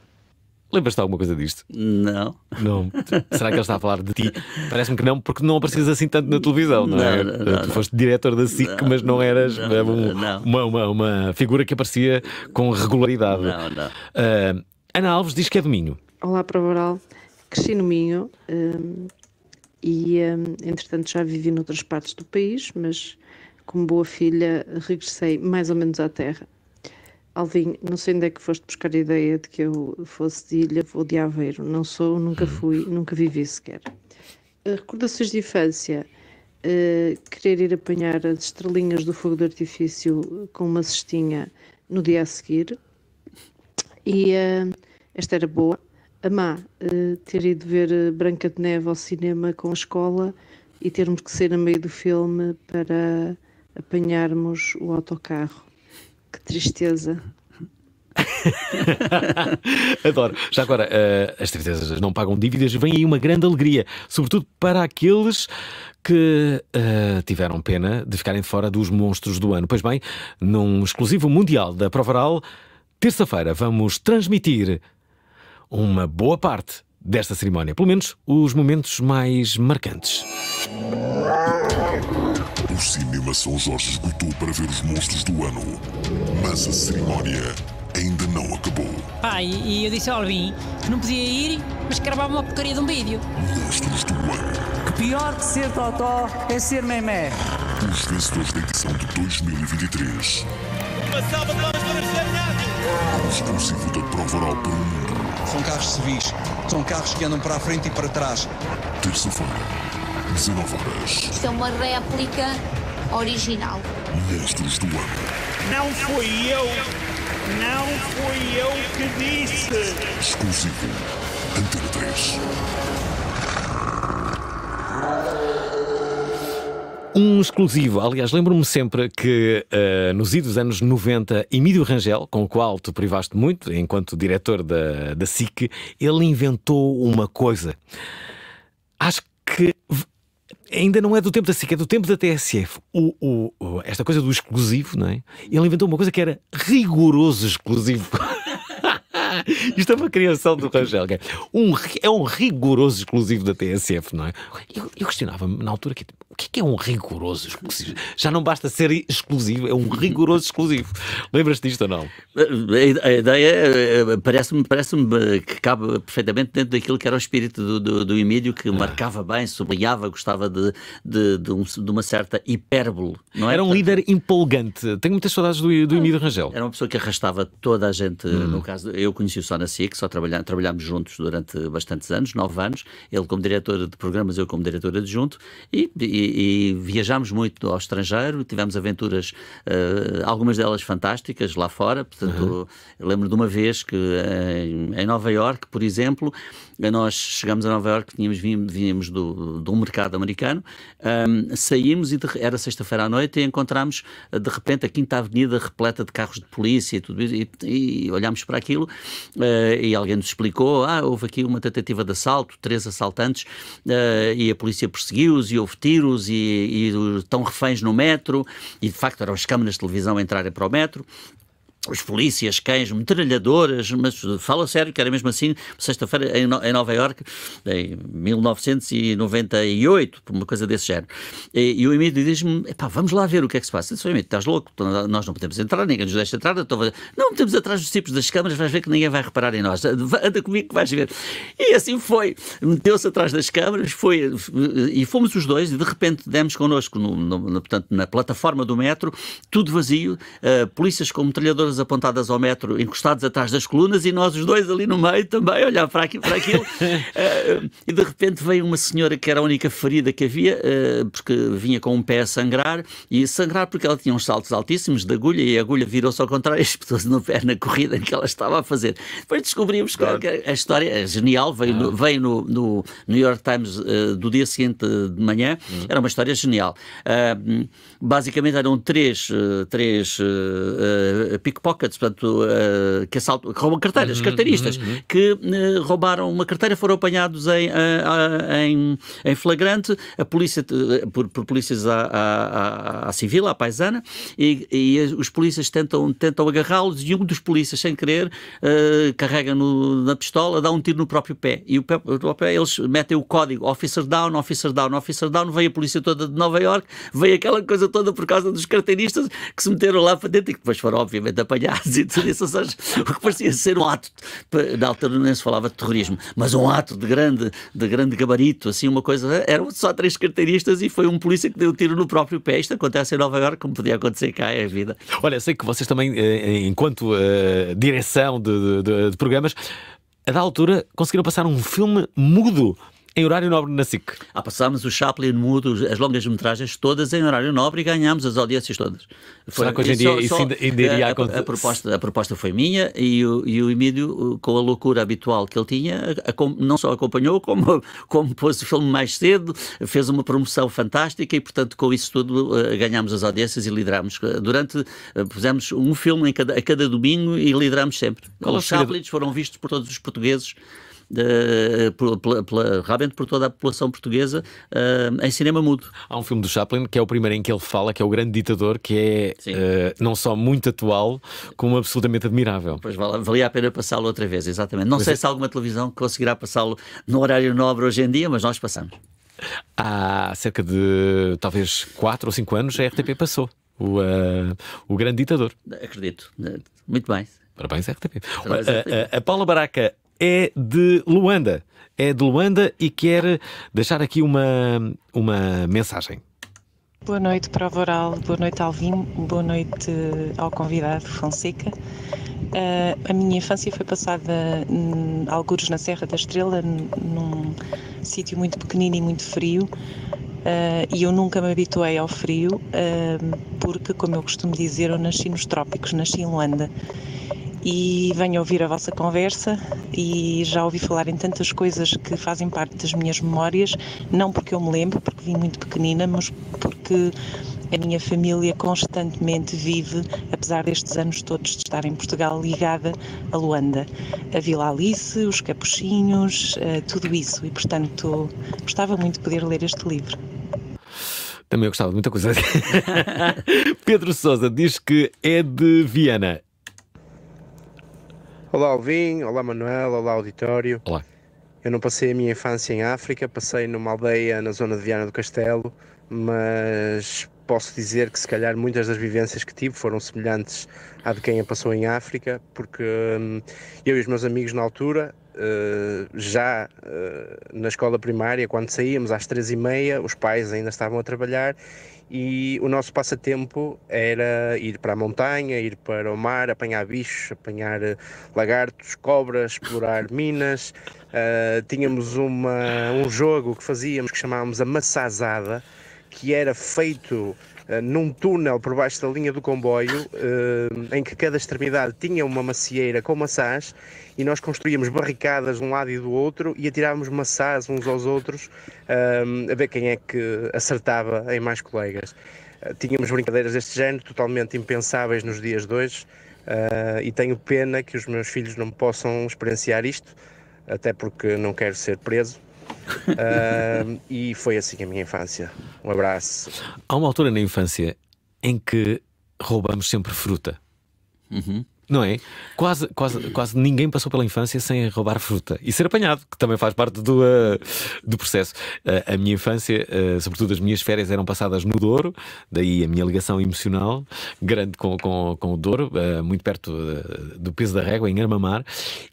Lembras-te alguma coisa disto? Não. Não. Será que ele está a falar de ti? Parece-me que não, porque não apareces assim tanto na televisão, não, não é? Não, não, tu foste diretor da SIC, mas não eras é, um, uma, uma, uma, figura que aparecia com regularidade. Não, não. Uh, Ana Alves diz que é do Minho. Olá para o Boral. Cresci no Minho um, e, um, entretanto, já vivi noutras partes do país, mas como boa filha regressei mais ou menos à terra. Alvin, não sei onde é que foste buscar a ideia de que eu fosse de Ilha ou de Aveiro. Não sou, nunca hum. fui, nunca vivi sequer. Eh, recordações de infância. Uh, querer ir apanhar as estrelinhas do fogo de artifício com uma cestinha no dia a seguir. E uh, esta era boa. A má, uh, ter ido ver Branca de Neve ao cinema com a escola e termos que sair a meio do filme para apanharmos o autocarro que tristeza. Adoro. Já agora, uh, as tristezas não pagam dívidas e vem aí uma grande alegria, sobretudo para aqueles que uh, tiveram pena de ficarem fora dos monstros do ano. Pois bem, num exclusivo mundial da Provaral, terça-feira vamos transmitir uma boa parte desta cerimónia, pelo menos os momentos mais marcantes programa São Jorge esgotou para ver os monstros do ano, mas a cerimónia ainda não acabou. Pai, e eu disse ao Alvin que não podia ir, mas que gravava uma porcaria de um vídeo. Monstros do ano. Que pior que ser Totó é ser Memé. Os vencedores da edição de 2023. Uma salva de palmas para o Exclusivo da Prova para o mundo. São carros civis, são carros que andam para a frente e para trás. Terça-feira, 19 horas. Isto é uma réplica original. Mestres do Ano. Não fui eu, não fui eu que disse. Exclusivo. Antena 3. Um exclusivo. Aliás, lembro-me sempre que uh, nos idos anos 90, Emílio Rangel, com o qual tu privaste muito enquanto diretor da, da SIC, ele inventou uma coisa. Acho que ainda não é do tempo da SIC, é do tempo da TSF. O, o, o, esta coisa do exclusivo, não é? Ele inventou uma coisa que era rigoroso exclusivo. Isto é uma criação do Rangel. É. Um, é um rigoroso exclusivo da TSF, não é? Eu, eu questionava-me na altura que tipo, é que é um rigoroso exclusivo? Já não basta ser exclusivo, é um rigoroso exclusivo. Lembras-te disto ou não? A ideia eh, parece-me parece, -me, que cabe perfeitamente dentro daquilo que era o espírito do, do, do Emílio, que ah. marcava bem, sublinhava, gostava de, de, de, um, de uma certa hipérbole. É? Era um líder empolgante. Tenho muitas saudades do, do Emílio Rangel. Era uma pessoa que arrastava toda a gente. Eh, hum. No caso, eu conheci-o só na SIC, só trabalhá trabalhámos juntos durante bastantes anos, nove anos. Ele como diretor de programas, eu como diretor adjunto. e, e e, viajámos muito ao estrangeiro, tivemos aventuras, uh, algumas delas fantásticas lá fora. Portanto, uhum. lembro de uma vez que em, eh, em Nova York, por exemplo, eh, nós chegamos a Nova Iorque, tínhamos, vínhamos do, do mercado americano, um, saímos e de, era sexta-feira à noite e encontramos eh, de repente a Quinta Avenida repleta de carros de polícia e tudo isso, e, e olhámos para aquilo uh, e alguém nos explicou: ah, houve aqui uma tentativa de assalto, três assaltantes uh, e a polícia perseguiu-os e houve tiros e, e estão reféns no metro e de facto eram as câmaras de televisão a entrarem para o metro os polícias, cães, metralhadoras, mas fala sério que era mesmo assim, sexta-feira em, em, Nova Iorque, em 1998, uma coisa desse género. E, e o Emílio diz-me, vamos lá ver o que é que se passa. disse, Emílio, estás louco, nós não podemos entrar, ninguém nos deixa entrar, estou a... não metemos atrás dos tipos das câmaras, vais ver que ninguém vai reparar em nós, anda comigo que vais ver. E assim foi, meteu-se atrás das câmaras, foi, e fomos os dois, e de repente demos connosco, no, no, portanto, na plataforma do metro, tudo vazio, uh, polícias com metralhadoras todas apontadas ao metro, encostados atrás das colunas, e nós os dois ali no meio também, olhar para aquilo, para aquilo. uh, e de repente veio uma senhora que era a única ferida que havia, uh, porque vinha com um pé a sangrar, e sangrar porque ela tinha uns saltos altíssimos de agulha, e a agulha virou-se ao contrário e espetou-se no pé na corrida que ela estava a fazer. Depois descobrimos claro. que a história é genial, veio, ah. no, veio no, no, New York Times uh, do dia seguinte de manhã, hum. era uma história genial. Ah, basicamente eram três, três uh, pickpockets, portanto, uh, que, assaltam, que roubam carteiras, uhum, carteiristas, uhum. uhum. que uh, roubaram uma carteira, foram apanhados em, em, em, flagrante, a polícia, eh, por, por polícias à, à, à, civil, à paisana, e, e os polícias tentam, tentam agarrá-los e um dos polícias, sem querer, carrega no, na pistola, dá um tiro no próprio pé. E o pé, o pé, eles metem o código Officer Down, Officer Down, Officer Down, Vem a polícia toda de Nova York, vem aquela coisa toda por causa dos carteiristas que se meteram lá para dentro e que depois foram, obviamente, apanhados e tudo isso, ou seja, o que parecia ser um ato, na altura nem se falava de terrorismo, mas um ato de grande, de grande gabarito, assim, uma coisa, eram só três carteiristas e foi um polícia que deu um tiro no próprio pé. Isto acontece em Nova Iorque, como podia acontecer cá, é a vida. Olha, sei que vocês também, eh, eh, enquanto uh, direção de, de, de programas, a da altura conseguiram passar um filme mudo em horário nobre na SIC. Ah, passámos o Chaplin mudo, as longas metragens todas em horário nobre e ganhámos as audiências todas. Foi, Será que hoje em dia só, isso ainda, ainda iria a, acontecer? A, a, proposta, a proposta foi minha e o, e o Emílio, com a loucura habitual que ele tinha, a, não só acompanhou, como, como pôs o filme mais cedo, fez uma promoção fantástica e, portanto, com isso tudo eh, ganhámos as audiências e liderámos. Durante, eh, pusemos um filme cada, a cada domingo e liderámos sempre. Qual é Os Chaplins foram vistos por todos os portugueses realmente por toda a população portuguesa uh, em cinema mudo. Há um filme do Chaplin que é o primeiro em que ele fala, que é o grande ditador, que é uh, não só muito atual, como absolutamente admirável. Pois vale, valia a pena passá-lo outra vez, exatamente. Não pois sei é. se alguma televisão conseguirá passá-lo no horário nobre hoje em dia, mas nós passamos. Há cerca de talvez 4 ou 5 anos a RTP passou o, uh, o grande ditador. Acredito. Muito bem. Parabéns, RTP. Parabéns, RTP. A, a, a Paula Baraca é de Luanda. É de Luanda e quer deixar aqui uma, uma mensagem. Boa noite, Prova Oral. Boa noite, Alvim, Boa noite ao convidado Fonseca. Uh, a minha infância foi passada um, alguns na Serra da Estrela, num sítio muito pequenino e muito frio. Uh, e eu nunca me habituei ao frio, uh, porque, como eu costumo dizer, eu nasci nos trópicos, nasci em Luanda e venho ouvir a vossa conversa e já ouvi falar em tantas coisas que fazem parte das minhas memórias, não porque eu me lembro, porque vim muito pequenina, mas porque a minha família constantemente vive, apesar destes anos todos de estar em Portugal, ligada a Luanda. A Vila Alice, os Capuchinhos, eh, tudo isso. E, portanto, gostava muito de poder ler este livro. Também eu gostava de muita coisa. Pedro Sousa diz que é de Viana Olá Alvin, olá Manuel, olá auditório. Olá. Eu não passei a minha infância em África, passei numa aldeia na zona de Viana do Castelo, mas posso dizer que se calhar muitas das vivências que tive foram semelhantes à de quem a passou em África, porque hum, eu e os meus amigos na altura, eh, já eh, na escola primária, quando saíamos às três e meia, os pais ainda estavam a trabalhar e o nosso passatempo era ir para a montanha, ir para o mar, apanhar bichos, apanhar eh, lagartos, cobras, explorar minas. Uh, tínhamos uma, um jogo que fazíamos que chamávamos a maçazada, que era feito eh, num túnel por baixo da linha do comboio, eh, em que cada extremidade tinha uma macieira com maçãs e nós construíamos barricadas de um lado e do outro e atirávamos maçãs uns aos outros eh, a ver quem é que acertava em mais colegas. Tínhamos brincadeiras deste género totalmente impensáveis nos dias de hoje e tenho pena que os meus filhos não possam experienciar isto, até porque não quero ser preso e foi assim a minha infância. Um abraço. Há uma altura na infância em que roubamos sempre fruta. Uhum. Não é? Quase, quase, quase ninguém passou pela infância sem roubar fruta e ser apanhado, que também faz parte do, uh, do processo. Uh, a minha infância, uh, sobretudo as minhas férias, eram passadas no Douro, daí a minha ligação emocional grande com, com, com o Douro, muito perto do peso da régua, em Armamar.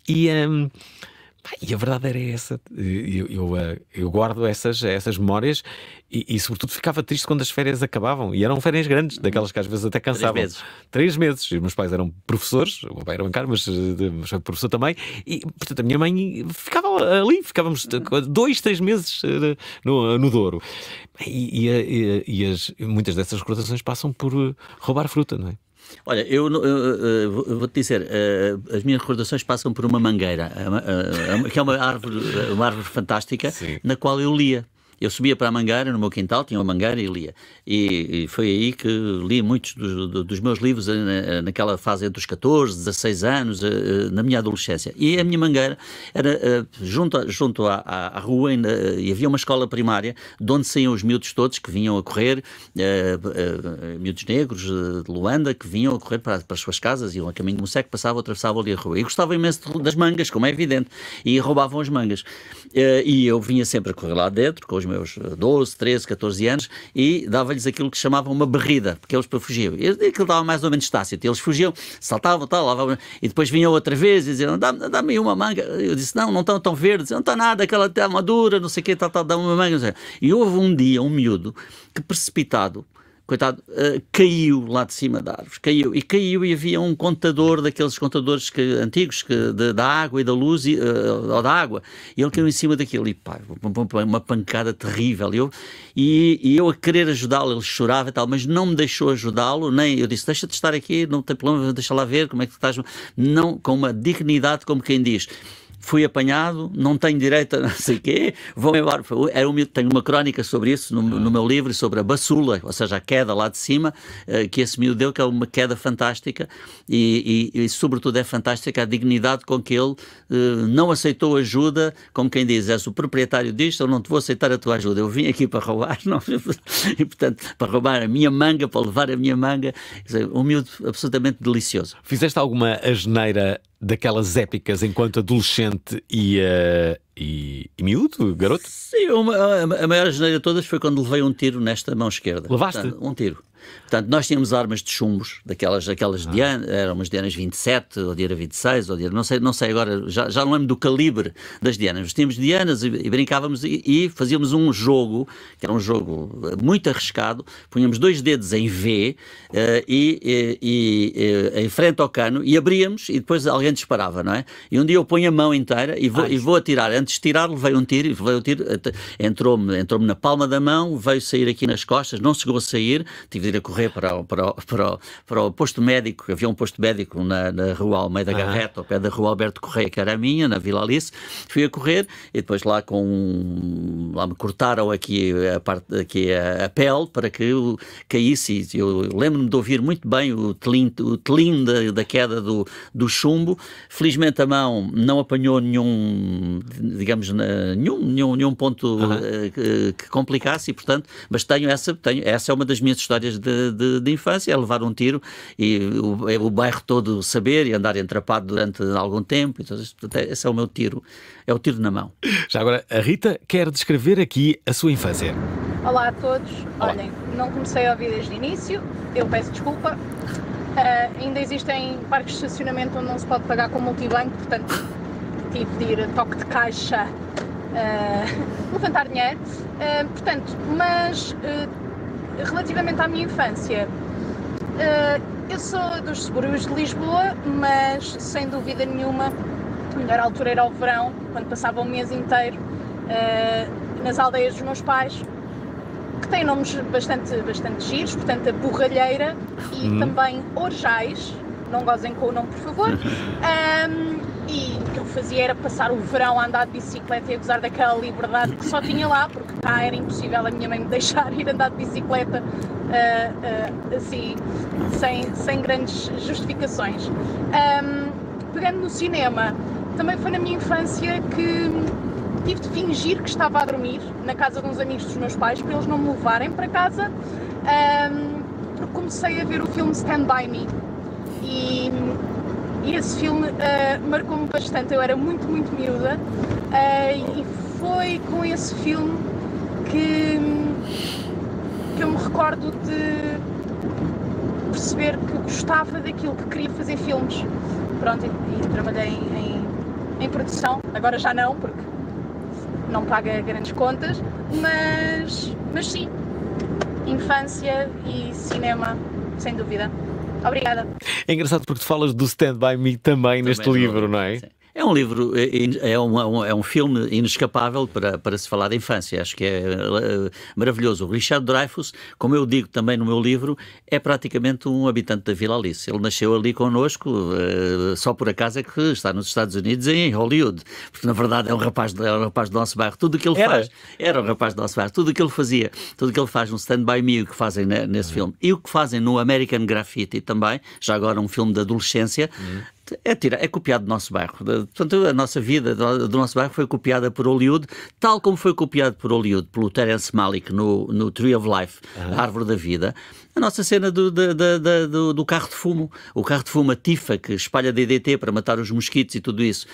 E. Um, e a verdade era essa. Eu, eu, eh, eu guardo essas, essas memórias e, e, sobretudo, ficava triste quando as férias acabavam. E eram férias grandes, daquelas que às vezes até cansavam. Três meses. Três meses. Os meus pais eram professores, o meu pai era bancário, mas, eh, mas foi professor também. E, portanto, a minha mãe ficava ali, ficávamos dois, três meses eh, no, no Douro. E, e, e as, muitas dessas recordações passam por roubar fruta, não é? Olha, eu, eu, eu, eu vou-te dizer, eh, as minhas recordações passam por uma mangueira, eh, eh, que é uma árvore, uma árvore fantástica, Sim. na qual eu lia. Eu subia para a Mangueira, no meu quintal, tinha uma Mangueira e lia. E, e foi aí que li muitos dos, dos meus livros eh, eh, naquela fase entre os 14, 16 anos, eh, na minha adolescência. E a minha Mangueira era junto, junto à, à, rua e havia uma escola primária de onde saíam os miúdos todos que vinham a correr, miúdos negros de Luanda, que vinham a correr para, para as suas casas, iam a caminho de Moseque, passavam, atravessavam ali a rua. E gostavam imenso das mangas, como é evidente, e roubavam as mangas. E eu vinha sempre a correr lá dentro, com os meus 12, 13, 14 anos e dava-lhes aquilo que chamavam uma berrida, porque eles fugiam. E aquilo dava mais ou menos tácito. Eles fugiam, saltavam, tal, lavavam, e depois vinham outra vez e diziam: dá-me dá uma manga. Eu disse: não, não estão tão verdes, não está nada, aquela está madura, não sei o quê, tal, tal, dá-me uma manga. E houve um dia um miúdo que precipitado coitado, uh, caiu lá de cima da árvore, caiu e caiu e havia um contador daqueles contadores que, antigos que, de, da água e da luz e, uh, ou da água e ele caiu em cima daquilo e pá, uma pancada terrível e eu, e, e eu a querer ajudá-lo, ele chorava e tal, mas não me deixou ajudá-lo, nem eu disse, deixa te estar aqui, não tem problema, deixa lá ver como é que estás, não, com uma dignidade como quem diz fui apanhado, não tenho direito a não sei o quê, Vou embora. Era um tenho uma crónica sobre isso no, no, meu livro, sobre a basula, ou seja, a queda lá de cima, eh, que esse miúdo deu, que é uma queda fantástica e, e, e, sobretudo, é fantástica a dignidade com que ele eh, não aceitou ajuda, como quem diz, és o proprietário disto, eu não te vou aceitar a tua ajuda, eu vim aqui para roubar, não, e portanto, para roubar a minha manga, para levar a minha manga, um miúdo absolutamente delicioso. Fizeste alguma asneira daquelas épicas enquanto adolescente e, uh, e, e miúdo, garoto? Sim, uma, a, maior geneira de todas foi quando levei um tiro nesta mão esquerda. Levaste? Portanto, um tiro. Portanto, nós tínhamos armas de chumbos, daquelas, daquelas ah. dianas, eram umas dianas 27, ou diana 26, ou dianas, não sei, não sei agora, já, já não lembro do calibre das dianas. Nós tínhamos dianas e, e brincávamos e, e, fazíamos um jogo, que era um jogo muito arriscado, punhamos dois dedos em V uh, e, e, eh, em frente ao cano e abríamos e depois alguém disparava, não é? E um dia eu ponho a mão inteira e vou, e vou atirar. Antes de tirar, levei um tiro, levei um tiro eh, entrou-me entrou na palma da mão, veio sair aqui nas costas, não chegou a sair, tive a correr para o, para o, para o, para o posto médico, havia um posto médico na, na rua Almeida uhum. Garreta, ao pé da rua Alberto Correia, que era a minha, na Vila Alice, fui a correr e depois lá com lá me cortaram aqui a parte aqui a, a pele para que eu caísse. Eu lembro-me de ouvir muito bem o telim, o telim da, da queda do, do chumbo. Felizmente a mão não apanhou nenhum, digamos, nenhum, nenhum, nenhum ponto uhum. que, que complicasse e, portanto, mas tenho essa, tenho, essa é uma das minhas histórias de de, de, de infância, é levar um tiro e o, é o bairro todo saber e andar entrapado durante algum tempo. Então, esse é o meu tiro, é o tiro na mão. Já agora, a Rita quer descrever aqui a sua infância. Olá a todos. Olá. Olhem, não comecei a ouvir desde o início, eu peço desculpa. Uh, ainda existem parques de estacionamento onde não se pode pagar com multibanco, portanto tive de ir a toque de caixa uh, levantar dinheiro. Uh, portanto, mas relativamente à minha infância, eh, eu sou dos subúrbios de Lisboa, mas sem dúvida nenhuma a melhor altura era o verão, quando passava o mês inteiro eh, nas aldeias dos meus pais, que têm nomes bastante, bastante giros, portanto a Borralheira e hum. também Orjais, não gozem com o nome por favor, um, e o que eu fazia era passar o verão a andar de bicicleta e a gozar daquela liberdade que só tinha lá, porque cá era impossível a minha mãe me deixar ir andar de bicicleta uh, uh, assim, sem, sem grandes justificações. Um, pegando no cinema, também foi na minha infância que tive de fingir que estava a dormir na casa de uns amigos dos meus pais para eles não me levarem para casa, um, porque comecei a ver o filme Stand By Me. E e esse filme uh, marcou-me bastante. Eu era muito, muito miúda uh, e foi com esse filme que, que eu me recordo de perceber que gostava daquilo, que queria fazer filmes. Pronto, e, e trabalhei em, em, em produção. Agora já não, porque não paga grandes contas, mas, mas sim, infância e cinema, sem dúvida. Obrigada. É engraçado porque tu falas do Stand By Me também, também neste é livro, não é? Sim. É um livro, é, é, é um, é um filme inescapável para, para se falar da infância. Acho que é, é maravilhoso. O Richard Dreyfus, como eu digo também no meu livro, é praticamente um habitante da Vila Alice. Ele nasceu ali connosco, eh, só por acaso é que está nos Estados Unidos, e em Hollywood. Porque na verdade é um rapaz, é um rapaz do nosso bairro. Tudo o que ele era. faz. Era um rapaz do nosso bairro. Tudo o que ele fazia, tudo o que ele faz no Stand By Me, o que fazem nesse uhum. filme e o que fazem no American Graffiti também, já agora um filme de adolescência, uhum é, tira, é copiado do nosso bairro. Portanto, a nossa vida do nosso bairro foi copiada por Hollywood, tal como foi copiado por Hollywood, pelo Terence Malick no, no Tree of Life, uhum. Árvore da Vida. A nossa cena do, do, do, carro de fumo, o carro de fumo, a Tifa, que espalha DDT para matar os mosquitos e tudo isso.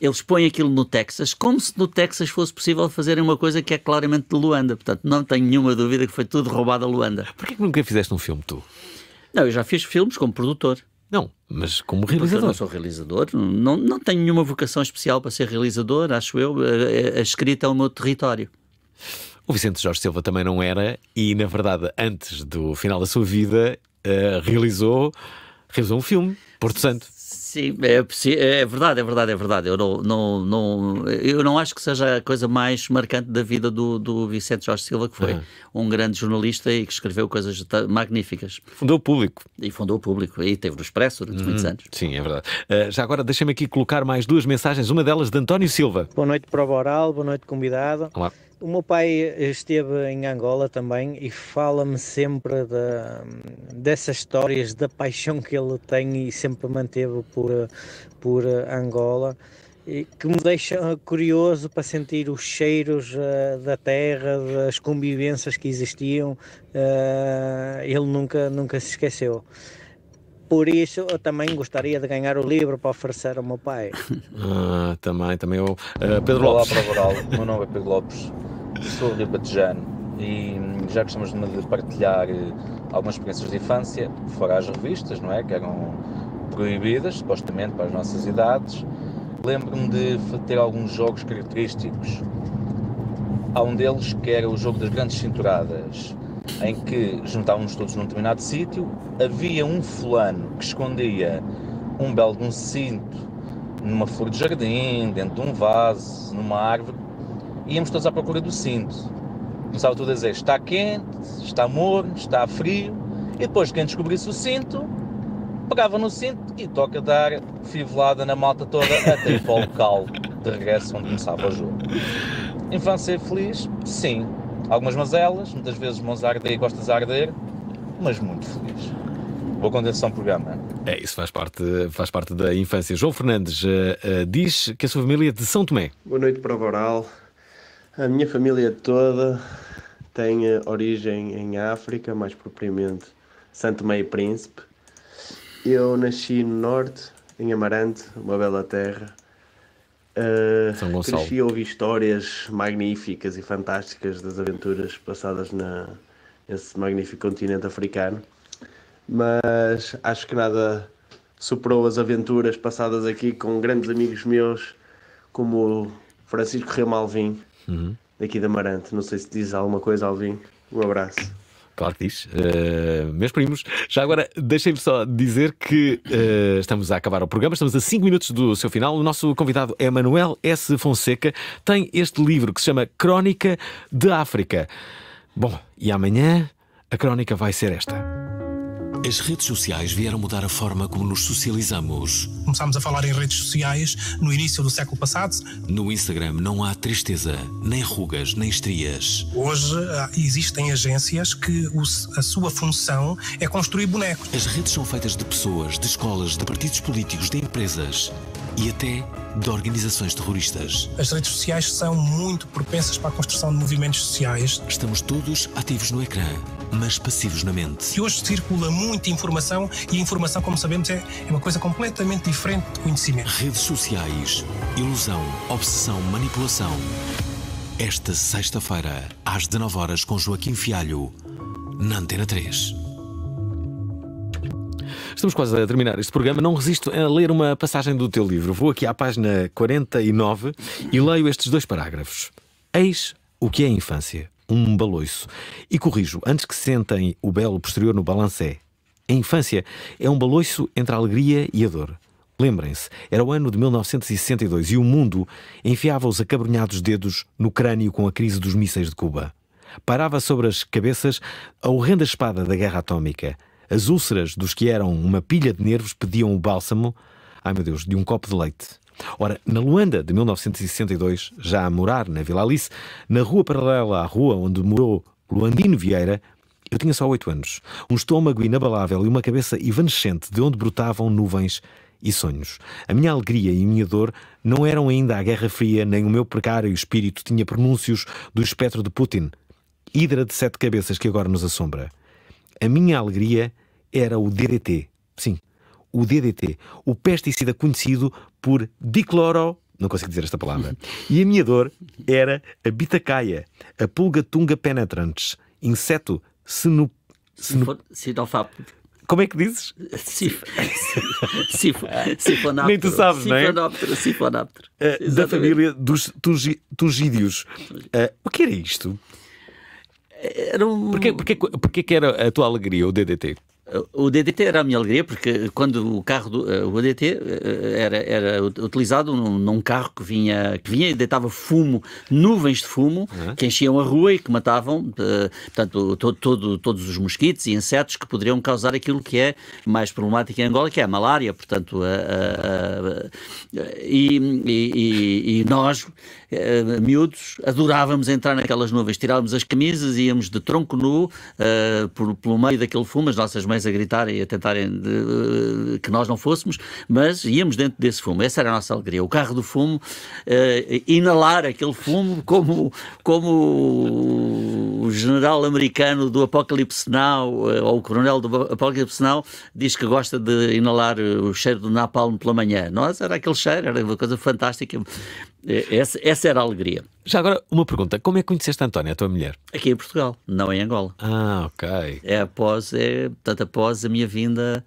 Eles põem aquilo no Texas, como se no Texas fosse possível fazerem uma coisa que é claramente de Luanda. Portanto, não tenho nenhuma dúvida que foi tudo roubado a Luanda. Porquê que nunca fizeste um filme tu? Não, eu já fiz filmes como produtor. Não, mas como realizador. Mas eu não sou realizador, não, não tenho nenhuma vocação especial para ser realizador, acho eu. A, a escrita é o meu território. O Vicente Jorge Silva também não era, e na verdade, antes do final da sua vida, uh, realizou, realizou um filme, Porto Santo. Sim, é, é, é, verdade, é verdade, é verdade. Eu não, não, não, eu não acho que seja a coisa mais marcante da vida do, do Vicente Jorge Silva, que foi é. um grande jornalista e que escreveu coisas magníficas. Fundou o público. E fundou o público. E teve no Expresso durante uhum. muitos anos. Sim, é verdade. Uh, já agora deixem me aqui colocar mais duas mensagens, uma delas de António Silva. Boa noite, prova oral, boa noite, convidado. Olá. O meu pai esteve em Angola também e fala-me sempre de, dessas histórias, da paixão que ele tem e sempre manteve por, por Angola, e que me deixa curioso para sentir os cheiros uh, da terra, das convivências que existiam. Uh, ele nunca, nunca se esqueceu. Por isso, eu também gostaria de ganhar o livro para oferecer ao meu pai. Ah, também, também eu. Uh, Pedro Lopes. Olá, O meu nome é Pedro Lopes, sou Patejano e já gostamos de partilhar eh, algumas experiências de infância, fora as revistas, não é? Que eram proibidas, supostamente, para as nossas idades. Lembro-me de ter alguns jogos característicos. Há um deles que era o jogo das grandes cinturadas em que juntávamos todos num determinado sítio, havia um fulano que escondia um belo de um cinto numa flor de jardim, dentro de um vaso, numa árvore, e íamos todos à procura do cinto. Começava tudo a dizer, está quente, está morno, está frio, e depois quem descobrisse o cinto, pegava no cinto e toca dar fivelada na malta toda até ir para o local de regresso onde começava o jogo. Infância feliz? Sim, algumas mazelas, muitas vezes mãos a arder e costas a arder, mas muito feliz. Boa condição programa. É isso, faz parte, faz parte da infância. João Fernandes uh, uh, diz que a sua família é de São Tomé. Boa noite para o Boral. A minha família toda tem eh, origem em África, mais propriamente Santo e Príncipe. Eu nasci no Norte, em Amarante, uma bela terra, eh, São Gonçalo. Cresci a ouvir histórias magníficas e fantásticas das aventuras passadas na, nesse magnífico continente africano, mas acho que nada superou as aventuras passadas aqui com grandes amigos meus, como Francisco Remalvin, uhum. daqui da Amarante. Não sei se diz alguma coisa, Alvin. Um abraço. Claro que diz. Uh, meus primos, já agora deixem-me só dizer que uh, estamos a acabar o programa, estamos a 5 minutos do seu final. O nosso convidado é Manuel S. Fonseca, tem este livro que se chama Crónica de África. Bom, e amanhã a crónica vai ser esta. As redes sociais vieram mudar a forma como nos socializamos. Começámos a falar em redes sociais no início do século passado. No Instagram não há tristeza, nem rugas, nem estrias. Hoje ah, existem agências que a sua função é construir bonecos. As redes são feitas de pessoas, de escolas, de partidos políticos, de empresas e até de organizações terroristas. As redes sociais são muito propensas para a construção de movimentos sociais. Estamos todos ativos no ecrã, mas passivos na mente. E hoje circula muita informação e a informação, como sabemos, é, é uma coisa completamente diferente de conhecimento. Redes sociais, ilusão, obsessão, manipulação. Esta sexta-feira, às 19 horas com Joaquim Fialho, na Antena 3. Estamos quase a terminar este programa. Não resisto a ler uma passagem do teu livro. Vou aqui à página 49 e leio estes dois parágrafos. Eis o que é a infância. Um baloiço. E corrijo, antes que sentem o belo posterior no balancé, a infância é um baloiço entre a alegria e a dor. Lembrem-se, era o ano de 1962 e o mundo enfiava os acabrunhados dedos no crânio com a crise dos mísseis de Cuba. Parava sobre as cabeças a horrenda espada da guerra atômica. As úlceras dos que eram uma pilha de nervos pediam o bálsamo, ai meu Deus, de um copo de leite. Ora, na Luanda de 1962, já a morar na Vila Alice, na rua paralela à rua onde morou Luandino Vieira, eu tinha só oito anos. Um estômago inabalável e uma cabeça evanescente de onde brotavam nuvens e sonhos. A minha alegria e a minha dor não eram ainda a Guerra Fria, nem o meu precário espírito tinha pronúncios do espectro de Putin, hidra de sete cabeças que agora nos assombra. A minha alegria era o DDT. Sim, o DDT, o pesticida conhecido por dicloro. Não consigo dizer esta palavra. E a minha dor era a bitacaia, a pulga tunga penetrantes, inseto senu... senu... Citofapo. Como é que dizes? Cif... Cif... Nem tu sabes, não é? Cifonóptero, cifonóptero. Uh, eh, da família dos tungi... tungídeos. Uh, o que era isto? Era um... Porquê, porquê, porquê que era a tua alegria, o DDT? O DDT era a minha alegria porque quando o carro do, eh, o DDT eh, eh, era, era utilizado num, carro que vinha que vinha e deitava fumo, nuvens de fumo uhum. que enchiam a rua e que matavam portanto, todo, todos os mosquitos e insetos que poderiam causar aquilo que é mais problemático em Angola, que é a malária, portanto, a, a, a, e, e, e, nós miúdos adorávamos entrar naquelas nuvens, tirávamos as camisas e íamos de tronco nu por, pelo meio daquele fumo, as nossas mães a gritarem e a tentarem eh, de, que nós não fôssemos, mas íamos dentro desse fumo. Essa era a nossa alegria. O carro do fumo, eh, inalar aquele fumo como, como o general americano do Apocalipse Now, eh, ou o coronel do Apocalipse Now, diz que gosta de inalar o cheiro do napalm pela manhã. Nós era aquele cheiro, era uma coisa fantástica. É, essa, essa, era a alegria. Já agora, uma pergunta: como é que conheceste a Antónia, a tua mulher? Aqui em Portugal, não em Angola. Ah, ok. É após, é, portanto, após a minha vinda,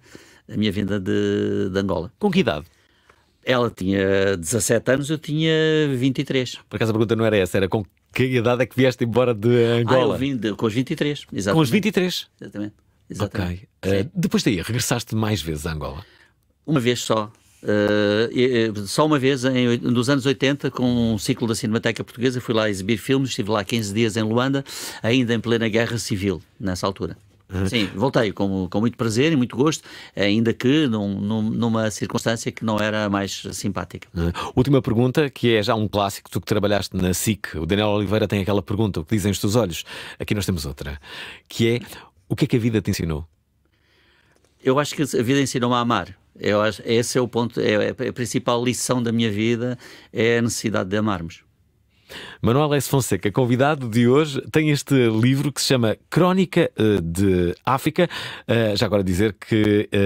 a minha vinda de, de Angola. Com que idade? Ela tinha 17 anos, eu tinha 23. Por acaso a pergunta não era essa, era com que idade é que vieste embora de Angola? Ah, eu vim de, com os 23, exatamente. Com os 23? Exatamente. exatamente. Ok. Uh, depois daí, regressaste mais vezes a Angola? Uma vez só, eh, eh, só uma vez, em, nos anos 80, com um ciclo da Cinemateca Portuguesa, fui lá exibir filmes, estive lá 15 dias em Luanda, ainda em plena guerra civil, nessa altura. Uhum. Sim, voltei com, com muito prazer e muito gosto, ainda que num, num, numa circunstância que não era mais simpática. Uhum. Última pergunta, que é já um clássico, tu que trabalhaste na SIC, o Daniel Oliveira tem aquela pergunta, o que dizem os teus olhos? Aqui nós temos outra, que é, o que é que a vida te ensinou? Eu acho que a vida ensinou-me a amar. Eu acho, esse é o ponto, é, é a principal lição da minha vida, é a necessidade de amarmos. Manuel S. Fonseca, convidado de hoje, tem este livro que se chama Crónica eh, de África. Eh, já agora dizer que um,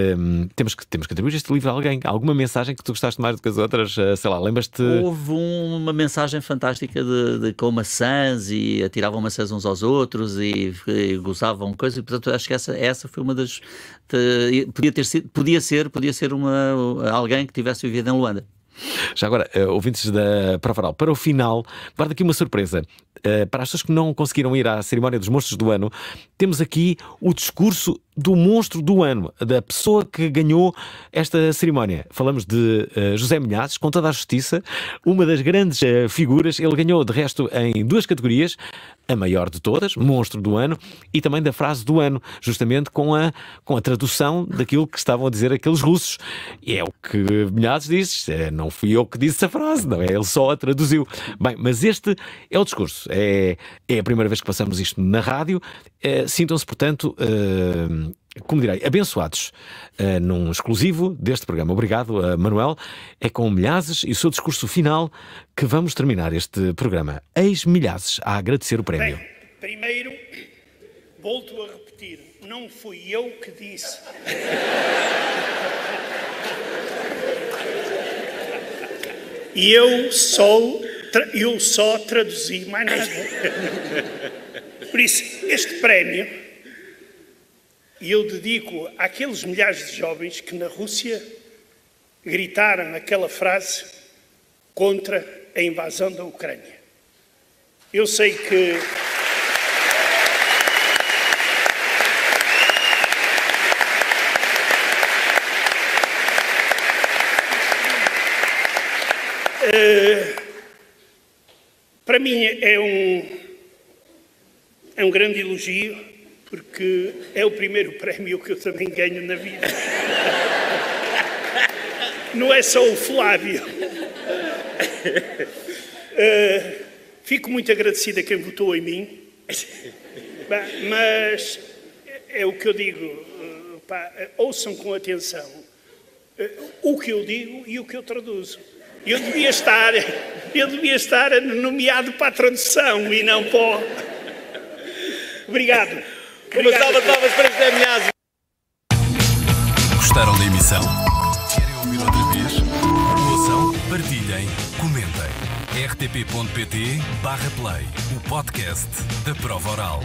ehm, temos, que temos que atribuir este livro a alguém. Alguma mensagem que tu gostaste mais do que as outras? Eh, sei lá, lembras-te? Houve uma mensagem fantástica de, de com maçãs e atiravam maçãs uns aos outros e, e gozavam coisas. E, portanto, acho que essa, essa foi uma das. De, podia, ter sido, podia ser, podia ser uma, alguém que tivesse vivido em Luanda. Já agora, uh, ouvintes da Provaral, para o final, guarda aqui uma surpresa. Uh, para as pessoas que não conseguiram ir à cerimónia dos monstros do ano, temos aqui o discurso do monstro do ano, da pessoa que ganhou esta cerimónia. Falamos de uh, José Milhazes, com toda a justiça, uma das grandes uh, figuras. Ele ganhou, de resto, em duas categorias, a maior de todas, monstro do ano, e também da frase do ano, justamente com a, com a tradução daquilo que estavam a dizer aqueles russos. E é o que Milhazes diz, é, não fui eu que disse a frase, não é? Ele só a traduziu. Bem, mas este é o discurso. É, é a primeira vez que passamos isto na rádio. É, Sintam-se, portanto... Uh, como direi, abençoados uh, num exclusivo deste programa. Obrigado, uh, Manuel. É com Milhazes e o seu discurso final que vamos terminar este programa. Eis Milhazes a agradecer o prémio. Bem, primeiro, volto a repetir: não fui eu que disse. eu eu só traduzi mais nada. Por isso, este prémio e eu dedico àqueles milhares de jovens que na Rússia gritaram aquela frase contra a invasão da Ucrânia. Eu sei que. Uh, para mim é um, é um grande elogio porque é o primeiro prémio que eu também ganho na vida. Não é só o Flávio. Uh, fico muito agradecido a quem votou em mim, mas é o que eu digo, eh, pá, eh, ouçam com atenção uh, o que eu digo e o que eu traduzo. Eu devia estar, eu devia estar nomeado para a tradução e não para. Obrigado. Uma salva de palmas para José Milhazes. Gostaram da emissão? Querem ouvir outra vez? Ouçam, partilhem, comentem. rtp.pt play, o podcast da prova oral.